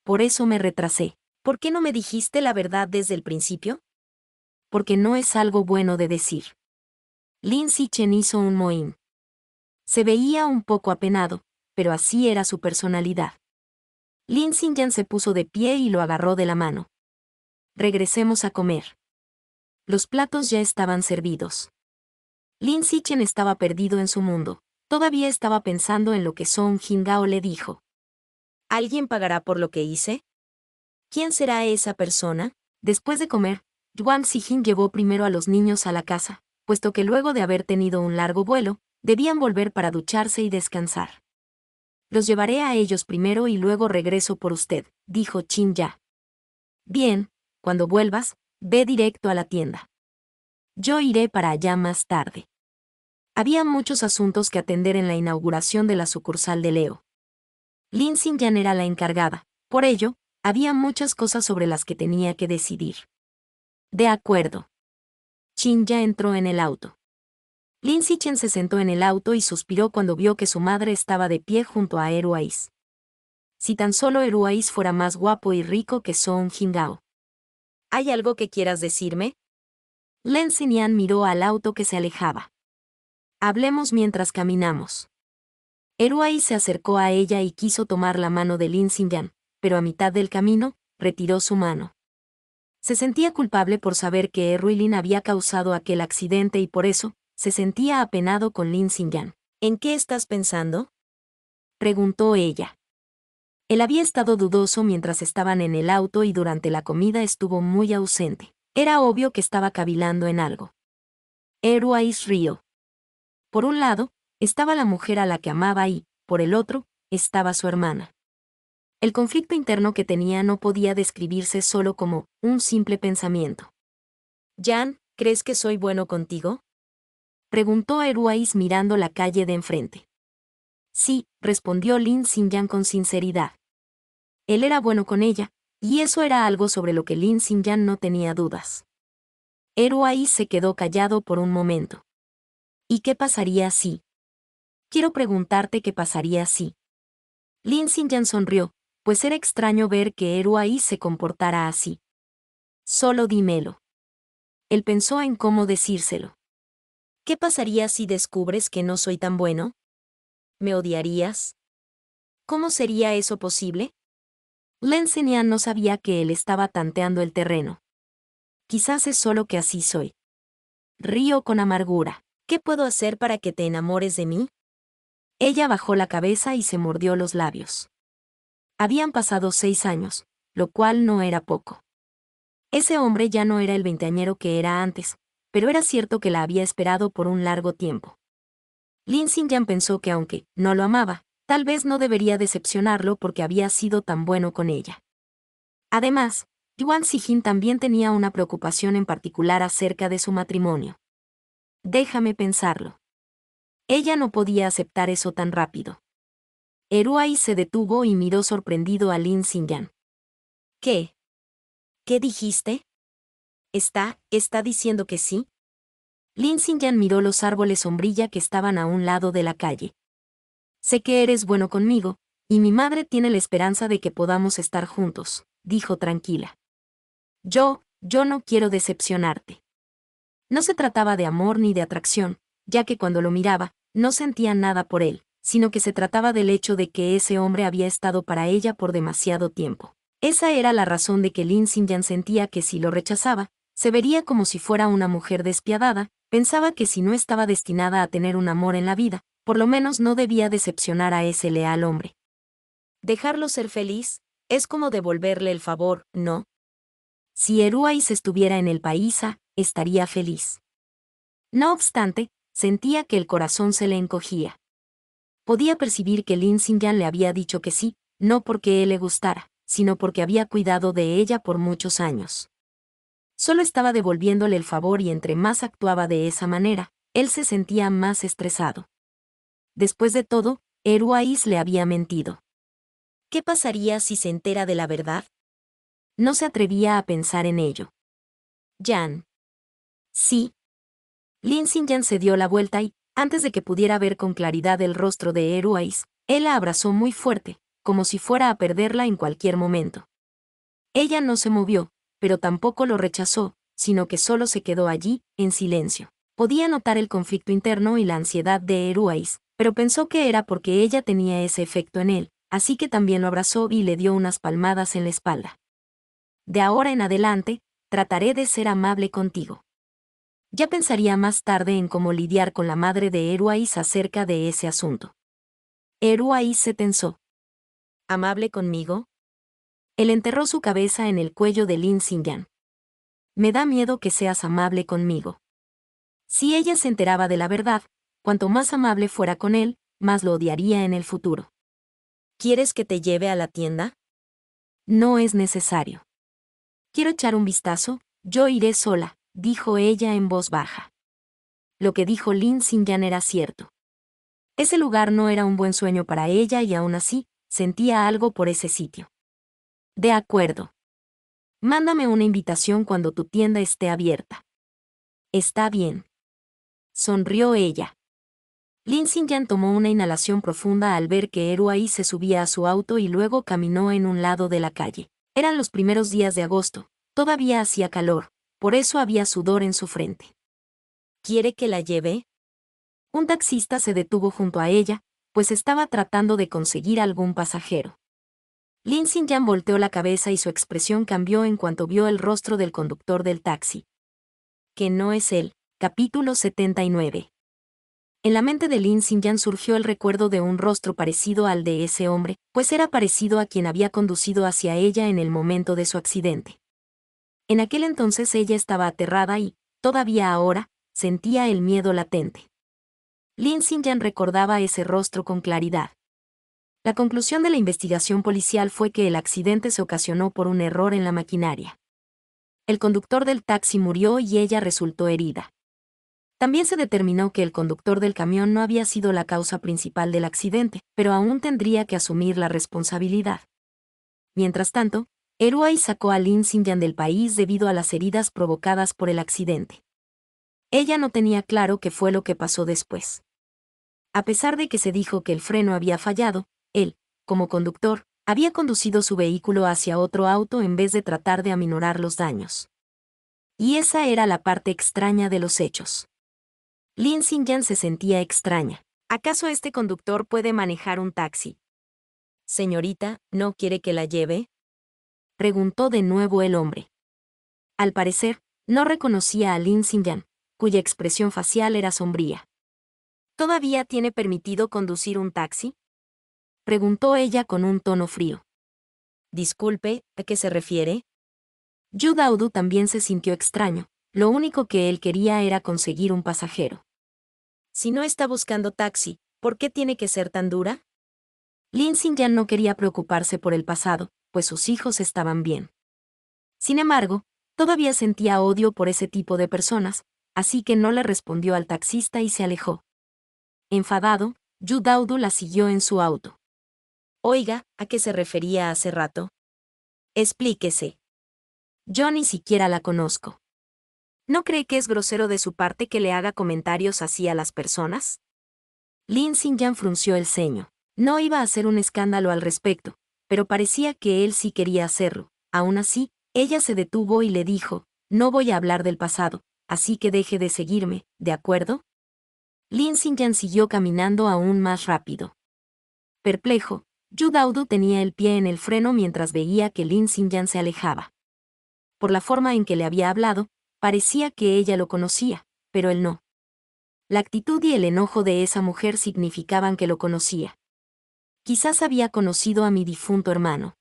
Por eso me retrasé. ¿Por qué no me dijiste la verdad desde el principio? Porque no es algo bueno de decir. Lin Chen hizo un mohín. Se veía un poco apenado, pero así era su personalidad. Lin Xinjian se puso de pie y lo agarró de la mano. Regresemos a comer. Los platos ya estaban servidos. Lin Chen estaba perdido en su mundo. Todavía estaba pensando en lo que Song Jingao le dijo. ¿Alguien pagará por lo que hice? ¿Quién será esa persona? Después de comer, Yuan Xijin llevó primero a los niños a la casa, puesto que luego de haber tenido un largo vuelo, debían volver para ducharse y descansar. Los llevaré a ellos primero y luego regreso por usted, dijo Chin Ya. Bien, cuando vuelvas, ve directo a la tienda. Yo iré para allá más tarde. Había muchos asuntos que atender en la inauguración de la sucursal de Leo. Lin Yan era la encargada, por ello, había muchas cosas sobre las que tenía que decidir. De acuerdo. Chin ya entró en el auto. Lin Sichen se sentó en el auto y suspiró cuando vio que su madre estaba de pie junto a Eruais. Si tan solo Eruais fuera más guapo y rico que Song Jingao. ¿Hay algo que quieras decirme? Len Yan miró al auto que se alejaba. Hablemos mientras caminamos. Eruais se acercó a ella y quiso tomar la mano de Lin Yan pero a mitad del camino, retiró su mano. Se sentía culpable por saber que Erwilin había causado aquel accidente y por eso, se sentía apenado con Lin Xingyan. ¿En qué estás pensando? preguntó ella. Él había estado dudoso mientras estaban en el auto y durante la comida estuvo muy ausente. Era obvio que estaba cavilando en algo. Eruais Río. Por un lado, estaba la mujer a la que amaba y, por el otro, estaba su hermana. El conflicto interno que tenía no podía describirse solo como un simple pensamiento. Jan, ¿crees que soy bueno contigo? Preguntó a mirando la calle de enfrente. Sí, respondió Lin Xinjan con sinceridad. Él era bueno con ella, y eso era algo sobre lo que Lin Xinjan no tenía dudas. Eruais se quedó callado por un momento. ¿Y qué pasaría si? Quiero preguntarte qué pasaría si. Lin Yan sonrió, pues era extraño ver que ahí se comportara así. Solo dímelo. Él pensó en cómo decírselo. ¿Qué pasaría si descubres que no soy tan bueno? ¿Me odiarías? ¿Cómo sería eso posible? Lensenian no sabía que él estaba tanteando el terreno. Quizás es solo que así soy. Río con amargura. ¿Qué puedo hacer para que te enamores de mí? Ella bajó la cabeza y se mordió los labios. Habían pasado seis años, lo cual no era poco. Ese hombre ya no era el veinteañero que era antes, pero era cierto que la había esperado por un largo tiempo. Lin Xinjiang pensó que aunque no lo amaba, tal vez no debería decepcionarlo porque había sido tan bueno con ella. Además, Yuan Xijin también tenía una preocupación en particular acerca de su matrimonio. Déjame pensarlo. Ella no podía aceptar eso tan rápido. Eruai se detuvo y miró sorprendido a Lin Xingyan. ¿Qué? ¿Qué dijiste? ¿Está, está diciendo que sí? Lin Xingyan miró los árboles sombrilla que estaban a un lado de la calle. Sé que eres bueno conmigo, y mi madre tiene la esperanza de que podamos estar juntos, dijo tranquila. Yo, yo no quiero decepcionarte. No se trataba de amor ni de atracción, ya que cuando lo miraba, no sentía nada por él sino que se trataba del hecho de que ese hombre había estado para ella por demasiado tiempo. Esa era la razón de que Lin Xinjiang sentía que si lo rechazaba, se vería como si fuera una mujer despiadada, pensaba que si no estaba destinada a tener un amor en la vida, por lo menos no debía decepcionar a ese leal hombre. Dejarlo ser feliz, es como devolverle el favor, ¿no? Si Eruais estuviera en el paisa, estaría feliz. No obstante, sentía que el corazón se le encogía. Podía percibir que Yan le había dicho que sí, no porque él le gustara, sino porque había cuidado de ella por muchos años. Solo estaba devolviéndole el favor y entre más actuaba de esa manera, él se sentía más estresado. Después de todo, Eruais le había mentido. ¿Qué pasaría si se entera de la verdad? No se atrevía a pensar en ello. Jan. Sí. Yan se dio la vuelta y, antes de que pudiera ver con claridad el rostro de Eruais, él la abrazó muy fuerte, como si fuera a perderla en cualquier momento. Ella no se movió, pero tampoco lo rechazó, sino que solo se quedó allí, en silencio. Podía notar el conflicto interno y la ansiedad de Eruais, pero pensó que era porque ella tenía ese efecto en él, así que también lo abrazó y le dio unas palmadas en la espalda. De ahora en adelante, trataré de ser amable contigo. Ya pensaría más tarde en cómo lidiar con la madre de Eruais acerca de ese asunto. Eruais se tensó. ¿Amable conmigo? Él enterró su cabeza en el cuello de Lin Xingyan. Me da miedo que seas amable conmigo. Si ella se enteraba de la verdad, cuanto más amable fuera con él, más lo odiaría en el futuro. ¿Quieres que te lleve a la tienda? No es necesario. Quiero echar un vistazo, yo iré sola dijo ella en voz baja. Lo que dijo Lin Xinyan era cierto. Ese lugar no era un buen sueño para ella y aún así, sentía algo por ese sitio. De acuerdo. Mándame una invitación cuando tu tienda esté abierta. Está bien. Sonrió ella. Lin Xinyan tomó una inhalación profunda al ver que ahí se subía a su auto y luego caminó en un lado de la calle. Eran los primeros días de agosto. Todavía hacía calor, por eso había sudor en su frente. ¿Quiere que la lleve? Un taxista se detuvo junto a ella, pues estaba tratando de conseguir algún pasajero. Lin Xinjiang volteó la cabeza y su expresión cambió en cuanto vio el rostro del conductor del taxi. Que no es él. Capítulo 79. En la mente de Lin Xinjiang surgió el recuerdo de un rostro parecido al de ese hombre, pues era parecido a quien había conducido hacia ella en el momento de su accidente. En aquel entonces ella estaba aterrada y, todavía ahora, sentía el miedo latente. Lin Xinjiang recordaba ese rostro con claridad. La conclusión de la investigación policial fue que el accidente se ocasionó por un error en la maquinaria. El conductor del taxi murió y ella resultó herida. También se determinó que el conductor del camión no había sido la causa principal del accidente, pero aún tendría que asumir la responsabilidad. Mientras tanto, Eruay sacó a Lin del país debido a las heridas provocadas por el accidente. Ella no tenía claro qué fue lo que pasó después. A pesar de que se dijo que el freno había fallado, él, como conductor, había conducido su vehículo hacia otro auto en vez de tratar de aminorar los daños. Y esa era la parte extraña de los hechos. Lin Xinjiang se sentía extraña. ¿Acaso este conductor puede manejar un taxi? Señorita, ¿no quiere que la lleve? preguntó de nuevo el hombre. Al parecer, no reconocía a Lin Xingyan, cuya expresión facial era sombría. ¿Todavía tiene permitido conducir un taxi? preguntó ella con un tono frío. Disculpe, ¿a qué se refiere? Yu Daudu también se sintió extraño, lo único que él quería era conseguir un pasajero. Si no está buscando taxi, ¿por qué tiene que ser tan dura? Lin Xingyan no quería preocuparse por el pasado, pues sus hijos estaban bien. Sin embargo, todavía sentía odio por ese tipo de personas, así que no le respondió al taxista y se alejó. Enfadado, Yu Daudu la siguió en su auto. Oiga, ¿a qué se refería hace rato? Explíquese. Yo ni siquiera la conozco. ¿No cree que es grosero de su parte que le haga comentarios así a las personas? Lin Xinjiang frunció el ceño. No iba a hacer un escándalo al respecto, pero parecía que él sí quería hacerlo. Aún así, ella se detuvo y le dijo, no voy a hablar del pasado, así que deje de seguirme, ¿de acuerdo? Lin yan siguió caminando aún más rápido. Perplejo, Yu Daudu tenía el pie en el freno mientras veía que Lin yan se alejaba. Por la forma en que le había hablado, parecía que ella lo conocía, pero él no. La actitud y el enojo de esa mujer significaban que lo conocía. Quizás había conocido a mi difunto hermano.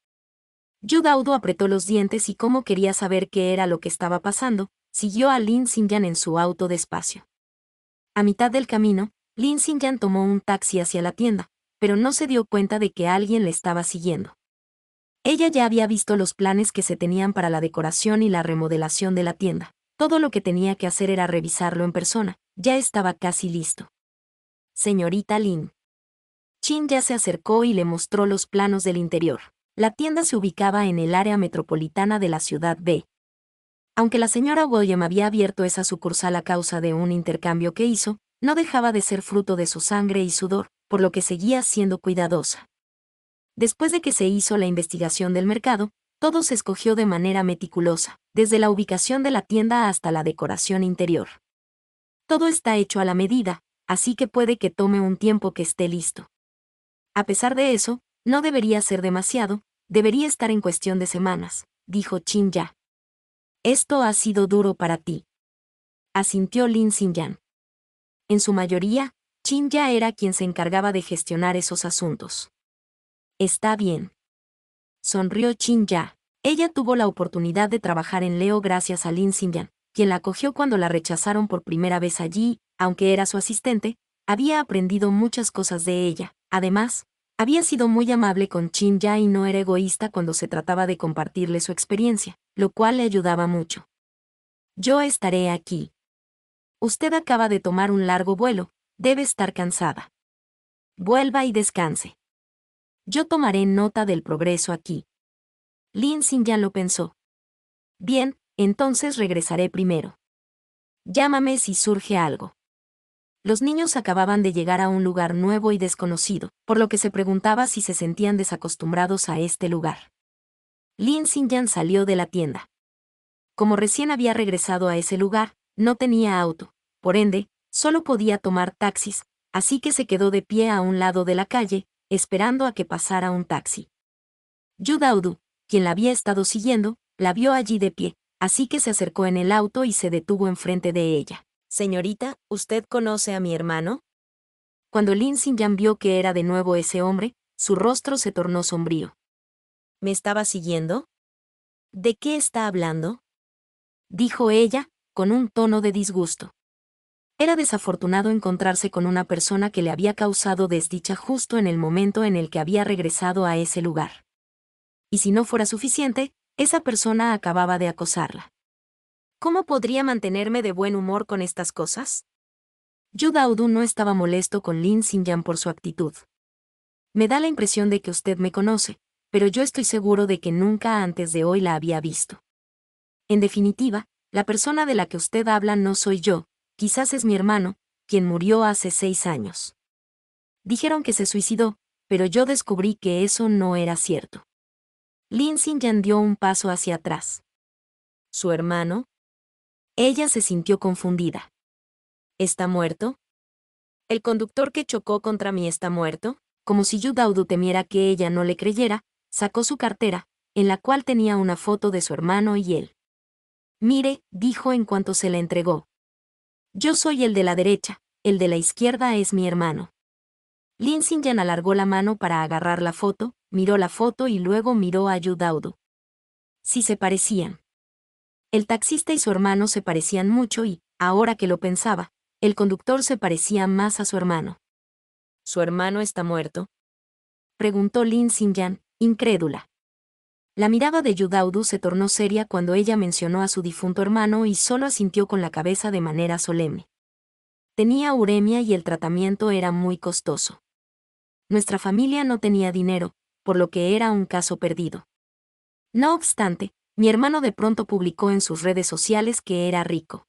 Yu Daudo apretó los dientes y como quería saber qué era lo que estaba pasando, siguió a Lin Xinjiang en su auto despacio. A mitad del camino, Lin Xinjiang tomó un taxi hacia la tienda, pero no se dio cuenta de que alguien le estaba siguiendo. Ella ya había visto los planes que se tenían para la decoración y la remodelación de la tienda. Todo lo que tenía que hacer era revisarlo en persona. Ya estaba casi listo. Señorita Lin. Chin ya se acercó y le mostró los planos del interior. La tienda se ubicaba en el área metropolitana de la ciudad B. Aunque la señora William había abierto esa sucursal a causa de un intercambio que hizo, no dejaba de ser fruto de su sangre y sudor, por lo que seguía siendo cuidadosa. Después de que se hizo la investigación del mercado, todo se escogió de manera meticulosa, desde la ubicación de la tienda hasta la decoración interior. Todo está hecho a la medida, así que puede que tome un tiempo que esté listo. A pesar de eso, no debería ser demasiado, debería estar en cuestión de semanas, dijo Chin Ya. Esto ha sido duro para ti. Asintió Lin yan En su mayoría, Chin Ya era quien se encargaba de gestionar esos asuntos. Está bien. Sonrió Chin Ya. Ella tuvo la oportunidad de trabajar en Leo gracias a Lin yan quien la acogió cuando la rechazaron por primera vez allí, aunque era su asistente, había aprendido muchas cosas de ella, Además, había sido muy amable con Chin Ya y no era egoísta cuando se trataba de compartirle su experiencia, lo cual le ayudaba mucho. Yo estaré aquí. Usted acaba de tomar un largo vuelo, debe estar cansada. Vuelva y descanse. Yo tomaré nota del progreso aquí. Lin Xin ya lo pensó. Bien, entonces regresaré primero. Llámame si surge algo los niños acababan de llegar a un lugar nuevo y desconocido, por lo que se preguntaba si se sentían desacostumbrados a este lugar. Lin Xinjiang salió de la tienda. Como recién había regresado a ese lugar, no tenía auto, por ende, solo podía tomar taxis, así que se quedó de pie a un lado de la calle, esperando a que pasara un taxi. Yu Daudu, quien la había estado siguiendo, la vio allí de pie, así que se acercó en el auto y se detuvo enfrente de ella. Señorita, ¿usted conoce a mi hermano? Cuando Lin Xinjiang vio que era de nuevo ese hombre, su rostro se tornó sombrío. ¿Me estaba siguiendo? ¿De qué está hablando? Dijo ella, con un tono de disgusto. Era desafortunado encontrarse con una persona que le había causado desdicha justo en el momento en el que había regresado a ese lugar. Y si no fuera suficiente, esa persona acababa de acosarla. ¿Cómo podría mantenerme de buen humor con estas cosas? Yu Daudu no estaba molesto con Lin Xinjiang por su actitud. Me da la impresión de que usted me conoce, pero yo estoy seguro de que nunca antes de hoy la había visto. En definitiva, la persona de la que usted habla no soy yo, quizás es mi hermano, quien murió hace seis años. Dijeron que se suicidó, pero yo descubrí que eso no era cierto. Lin Xinjiang dio un paso hacia atrás. ¿Su hermano? Ella se sintió confundida. ¿Está muerto? ¿El conductor que chocó contra mí está muerto? Como si Daudu temiera que ella no le creyera, sacó su cartera, en la cual tenía una foto de su hermano y él. Mire, dijo en cuanto se la entregó. Yo soy el de la derecha, el de la izquierda es mi hermano. Lin Xinjian alargó la mano para agarrar la foto, miró la foto y luego miró a Daudu. Si se parecían. El taxista y su hermano se parecían mucho y, ahora que lo pensaba, el conductor se parecía más a su hermano. ¿Su hermano está muerto? Preguntó Lin Xinjiang, incrédula. La mirada de Yudaudu se tornó seria cuando ella mencionó a su difunto hermano y solo asintió con la cabeza de manera solemne. Tenía uremia y el tratamiento era muy costoso. Nuestra familia no tenía dinero, por lo que era un caso perdido. No obstante, mi hermano de pronto publicó en sus redes sociales que era rico.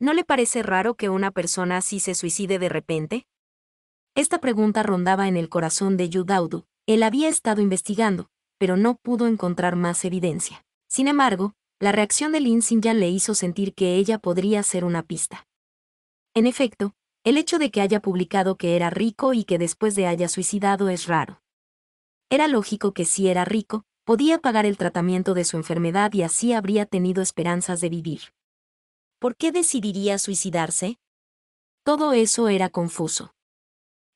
¿No le parece raro que una persona así se suicide de repente? Esta pregunta rondaba en el corazón de Daudu. Él había estado investigando, pero no pudo encontrar más evidencia. Sin embargo, la reacción de Lin ya le hizo sentir que ella podría ser una pista. En efecto, el hecho de que haya publicado que era rico y que después de haya suicidado es raro. Era lógico que si era rico, Podía pagar el tratamiento de su enfermedad y así habría tenido esperanzas de vivir. ¿Por qué decidiría suicidarse? Todo eso era confuso.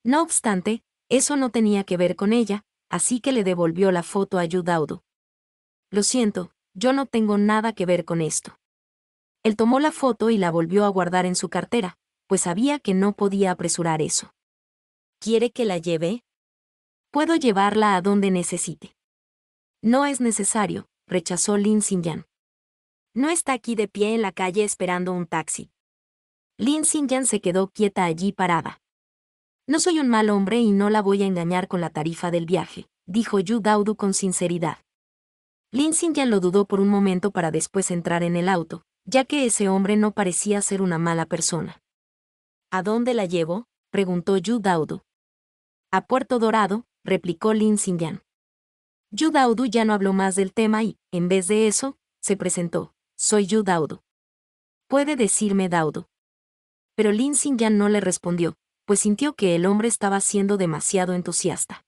No obstante, eso no tenía que ver con ella, así que le devolvió la foto a Yudaudu. Lo siento, yo no tengo nada que ver con esto. Él tomó la foto y la volvió a guardar en su cartera, pues sabía que no podía apresurar eso. ¿Quiere que la lleve? Puedo llevarla a donde necesite. No es necesario, rechazó Lin Xinyan. No está aquí de pie en la calle esperando un taxi. Lin Xinyan se quedó quieta allí parada. No soy un mal hombre y no la voy a engañar con la tarifa del viaje, dijo Yu Daudu con sinceridad. Lin Xinyan lo dudó por un momento para después entrar en el auto, ya que ese hombre no parecía ser una mala persona. ¿A dónde la llevo? preguntó Yu Daudu. A Puerto Dorado, replicó Lin Xinyan. Yudaudu ya no habló más del tema y, en vez de eso, se presentó. Soy Yudaudu. Puede decirme Daudu. Pero Lin Xinjiang no le respondió, pues sintió que el hombre estaba siendo demasiado entusiasta.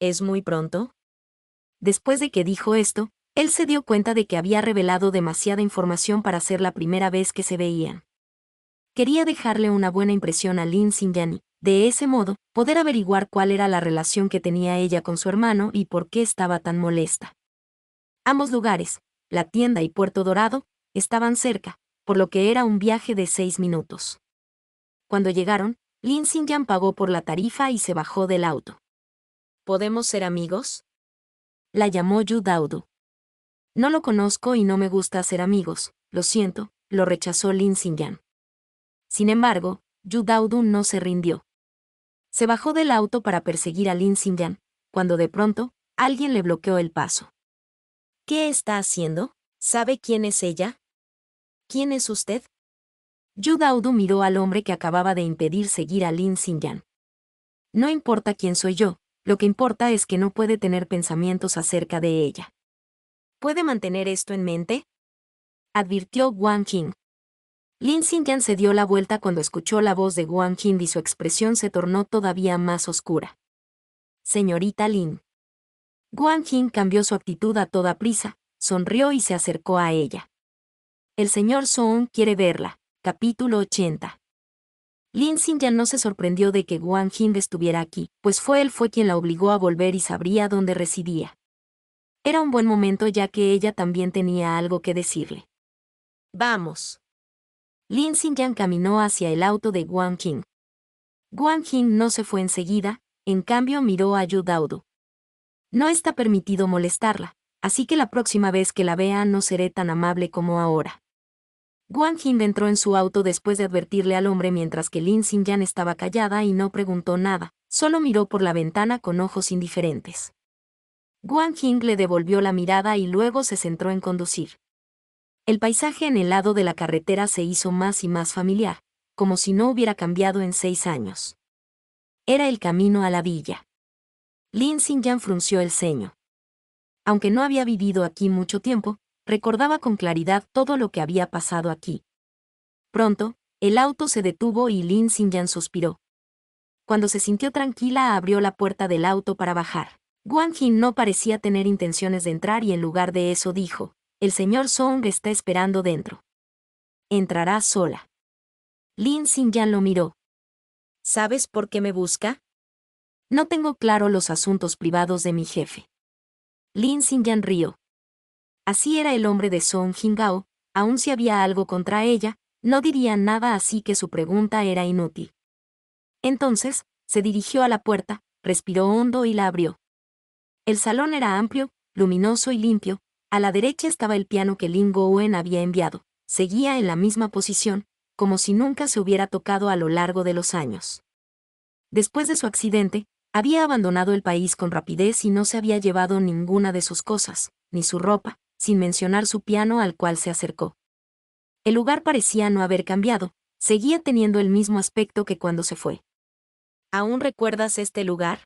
¿Es muy pronto? Después de que dijo esto, él se dio cuenta de que había revelado demasiada información para ser la primera vez que se veían. Quería dejarle una buena impresión a Lin y de ese modo, poder averiguar cuál era la relación que tenía ella con su hermano y por qué estaba tan molesta. Ambos lugares, la tienda y Puerto Dorado, estaban cerca, por lo que era un viaje de seis minutos. Cuando llegaron, Lin Xinjiang pagó por la tarifa y se bajó del auto. ¿Podemos ser amigos? La llamó Yu Daudu. No lo conozco y no me gusta ser amigos, lo siento, lo rechazó Lin Xinjiang. Sin embargo, Yu Daudu no se rindió. Se bajó del auto para perseguir a Lin Xinjiang, cuando de pronto, alguien le bloqueó el paso. ¿Qué está haciendo? ¿Sabe quién es ella? ¿Quién es usted? Yu Daudu miró al hombre que acababa de impedir seguir a Lin Xinjiang. No importa quién soy yo, lo que importa es que no puede tener pensamientos acerca de ella. ¿Puede mantener esto en mente? advirtió Wang Qing. Lin Xinjiang se dio la vuelta cuando escuchó la voz de Guan Qin y su expresión se tornó todavía más oscura. Señorita Lin. Guan Qin cambió su actitud a toda prisa, sonrió y se acercó a ella. El señor Song quiere verla. Capítulo 80. Lin Xinjiang no se sorprendió de que Guan Qin estuviera aquí, pues fue él fue quien la obligó a volver y sabría dónde residía. Era un buen momento ya que ella también tenía algo que decirle. Vamos. Lin Xinjiang caminó hacia el auto de Guan Qing. Guan Qing no se fue enseguida, en cambio miró a Yu Daudu. No está permitido molestarla, así que la próxima vez que la vea no seré tan amable como ahora. Guan Qing entró en su auto después de advertirle al hombre mientras que Lin Xinjiang estaba callada y no preguntó nada, solo miró por la ventana con ojos indiferentes. Guan Qing le devolvió la mirada y luego se centró en conducir. El paisaje en el lado de la carretera se hizo más y más familiar, como si no hubiera cambiado en seis años. Era el camino a la villa. Lin Xinjiang frunció el ceño. Aunque no había vivido aquí mucho tiempo, recordaba con claridad todo lo que había pasado aquí. Pronto, el auto se detuvo y Lin Xinjiang suspiró. Cuando se sintió tranquila, abrió la puerta del auto para bajar. Guan Jin no parecía tener intenciones de entrar y en lugar de eso dijo, el señor Song está esperando dentro. Entrará sola. Lin Xinjiang lo miró. ¿Sabes por qué me busca? No tengo claro los asuntos privados de mi jefe. Lin yan rió. Así era el hombre de Song Jingao, aun si había algo contra ella, no diría nada así que su pregunta era inútil. Entonces, se dirigió a la puerta, respiró hondo y la abrió. El salón era amplio, luminoso y limpio, a la derecha estaba el piano que Lin Gowen había enviado. Seguía en la misma posición, como si nunca se hubiera tocado a lo largo de los años. Después de su accidente, había abandonado el país con rapidez y no se había llevado ninguna de sus cosas, ni su ropa, sin mencionar su piano al cual se acercó. El lugar parecía no haber cambiado, seguía teniendo el mismo aspecto que cuando se fue. ¿Aún recuerdas este lugar?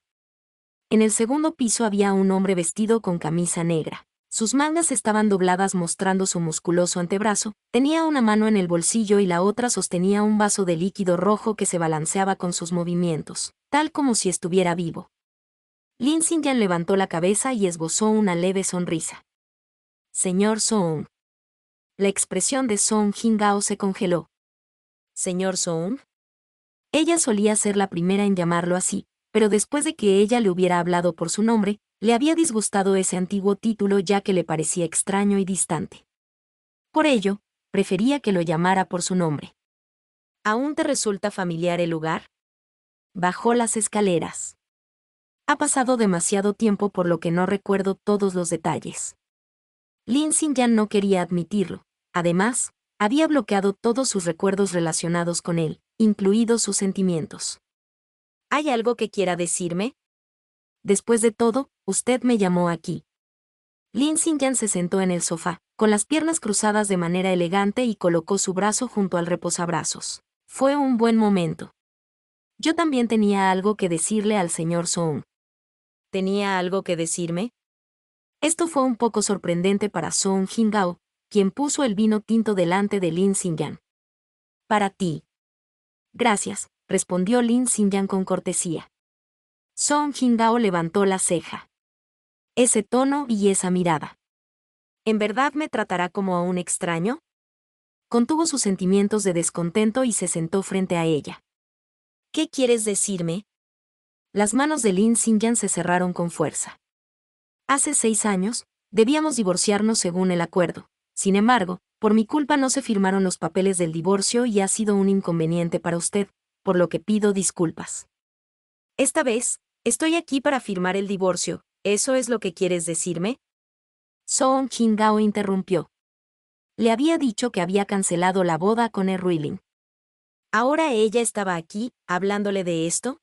En el segundo piso había un hombre vestido con camisa negra. Sus mangas estaban dobladas mostrando su musculoso antebrazo, tenía una mano en el bolsillo y la otra sostenía un vaso de líquido rojo que se balanceaba con sus movimientos, tal como si estuviera vivo. Lin Xinjian levantó la cabeza y esbozó una leve sonrisa. Señor Song. La expresión de Song Jingao se congeló. Señor Song. Ella solía ser la primera en llamarlo así, pero después de que ella le hubiera hablado por su nombre, le había disgustado ese antiguo título ya que le parecía extraño y distante. Por ello, prefería que lo llamara por su nombre. ¿Aún te resulta familiar el lugar? Bajó las escaleras. Ha pasado demasiado tiempo por lo que no recuerdo todos los detalles. Xin ya no quería admitirlo. Además, había bloqueado todos sus recuerdos relacionados con él, incluidos sus sentimientos. ¿Hay algo que quiera decirme? Después de todo, usted me llamó aquí. Lin Xinjiang se sentó en el sofá, con las piernas cruzadas de manera elegante y colocó su brazo junto al reposabrazos. Fue un buen momento. Yo también tenía algo que decirle al señor Song. ¿Tenía algo que decirme? Esto fue un poco sorprendente para Song Jingao, quien puso el vino tinto delante de Lin Xinjiang. Para ti. Gracias, respondió Lin Xinjiang con cortesía. Song Qingdao levantó la ceja. Ese tono y esa mirada. ¿En verdad me tratará como a un extraño? Contuvo sus sentimientos de descontento y se sentó frente a ella. ¿Qué quieres decirme? Las manos de Lin Xinjiang se cerraron con fuerza. Hace seis años, debíamos divorciarnos según el acuerdo. Sin embargo, por mi culpa no se firmaron los papeles del divorcio y ha sido un inconveniente para usted, por lo que pido disculpas. Esta vez, Estoy aquí para firmar el divorcio, ¿eso es lo que quieres decirme? Song jin interrumpió. Le había dicho que había cancelado la boda con ruiling. ¿Ahora ella estaba aquí, hablándole de esto?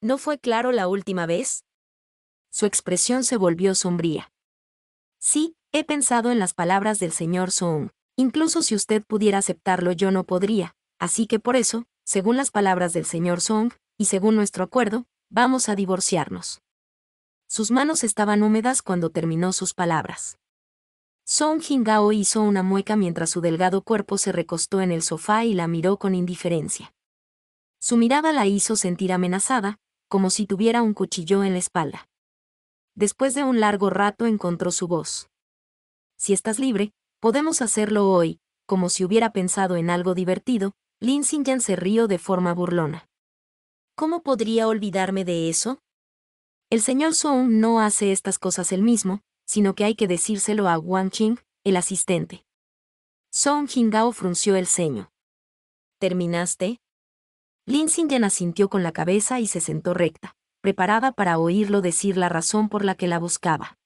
¿No fue claro la última vez? Su expresión se volvió sombría. Sí, he pensado en las palabras del señor Song. Incluso si usted pudiera aceptarlo yo no podría, así que por eso, según las palabras del señor Song, y según nuestro acuerdo, Vamos a divorciarnos. Sus manos estaban húmedas cuando terminó sus palabras. Song Jingao hizo una mueca mientras su delgado cuerpo se recostó en el sofá y la miró con indiferencia. Su mirada la hizo sentir amenazada, como si tuviera un cuchillo en la espalda. Después de un largo rato encontró su voz. Si estás libre, podemos hacerlo hoy, como si hubiera pensado en algo divertido, Lin Xinjiang se rió de forma burlona. ¿Cómo podría olvidarme de eso? El señor Song no hace estas cosas él mismo, sino que hay que decírselo a Wang Qing, el asistente. Song Jingao frunció el ceño. ¿Terminaste? Lin yen asintió con la cabeza y se sentó recta, preparada para oírlo decir la razón por la que la buscaba.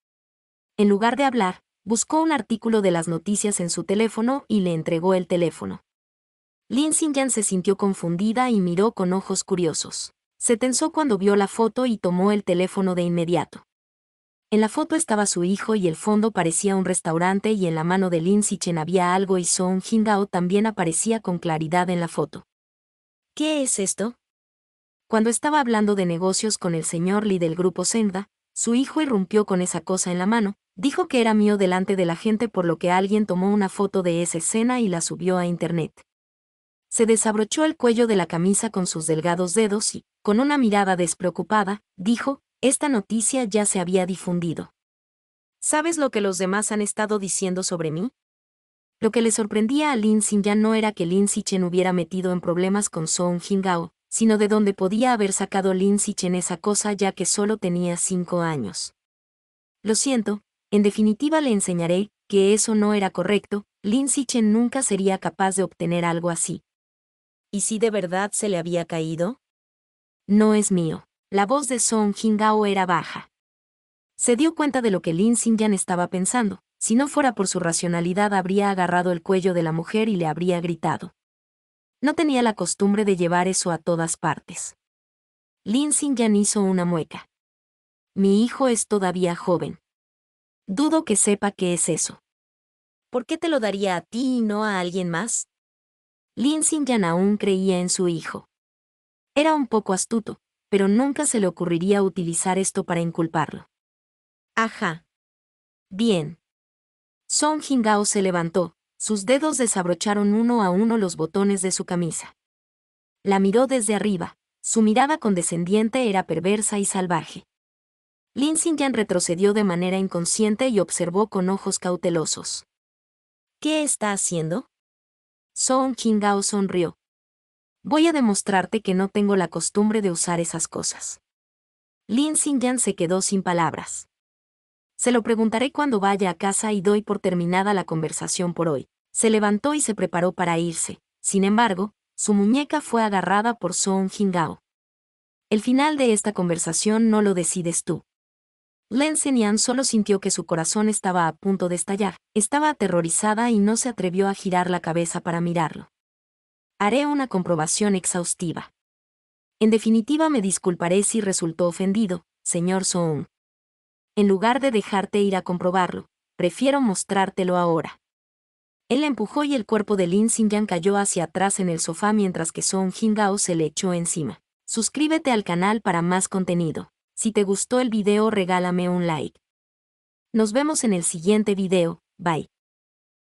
En lugar de hablar, buscó un artículo de las noticias en su teléfono y le entregó el teléfono. Lin Xinjiang se sintió confundida y miró con ojos curiosos. Se tensó cuando vio la foto y tomó el teléfono de inmediato. En la foto estaba su hijo y el fondo parecía un restaurante y en la mano de Lin Xichen había algo y Song Hingao también aparecía con claridad en la foto. ¿Qué es esto? Cuando estaba hablando de negocios con el señor Li del grupo Senda, su hijo irrumpió con esa cosa en la mano, dijo que era mío delante de la gente por lo que alguien tomó una foto de esa escena y la subió a internet se desabrochó el cuello de la camisa con sus delgados dedos y, con una mirada despreocupada, dijo, esta noticia ya se había difundido. ¿Sabes lo que los demás han estado diciendo sobre mí? Lo que le sorprendía a Lin Xin ya no era que Lin Chen hubiera metido en problemas con Song Jingao, sino de dónde podía haber sacado Lin Chen esa cosa ya que solo tenía cinco años. Lo siento, en definitiva le enseñaré que eso no era correcto, Lin Chen nunca sería capaz de obtener algo así, ¿Y si de verdad se le había caído? No es mío. La voz de Song Jingao era baja. Se dio cuenta de lo que Lin Xinjian estaba pensando. Si no fuera por su racionalidad habría agarrado el cuello de la mujer y le habría gritado. No tenía la costumbre de llevar eso a todas partes. Lin Xinjian hizo una mueca. Mi hijo es todavía joven. Dudo que sepa qué es eso. ¿Por qué te lo daría a ti y no a alguien más? Lin Xinjiang aún creía en su hijo. Era un poco astuto, pero nunca se le ocurriría utilizar esto para inculparlo. Ajá. Bien. Song Jingao se levantó, sus dedos desabrocharon uno a uno los botones de su camisa. La miró desde arriba, su mirada condescendiente era perversa y salvaje. Lin Xinjian retrocedió de manera inconsciente y observó con ojos cautelosos. ¿Qué está haciendo? Song Jingao sonrió. Voy a demostrarte que no tengo la costumbre de usar esas cosas. Lin Xingyan se quedó sin palabras. Se lo preguntaré cuando vaya a casa y doy por terminada la conversación por hoy. Se levantó y se preparó para irse. Sin embargo, su muñeca fue agarrada por Song Jingao. El final de esta conversación no lo decides tú. Yan solo sintió que su corazón estaba a punto de estallar, estaba aterrorizada y no se atrevió a girar la cabeza para mirarlo. Haré una comprobación exhaustiva. En definitiva me disculparé si resultó ofendido, señor Soong. En lugar de dejarte ir a comprobarlo, prefiero mostrártelo ahora. Él empujó y el cuerpo de Lin Xinjiang cayó hacia atrás en el sofá mientras que Song Jingao se le echó encima. Suscríbete al canal para más contenido. Si te gustó el video regálame un like. Nos vemos en el siguiente video, bye.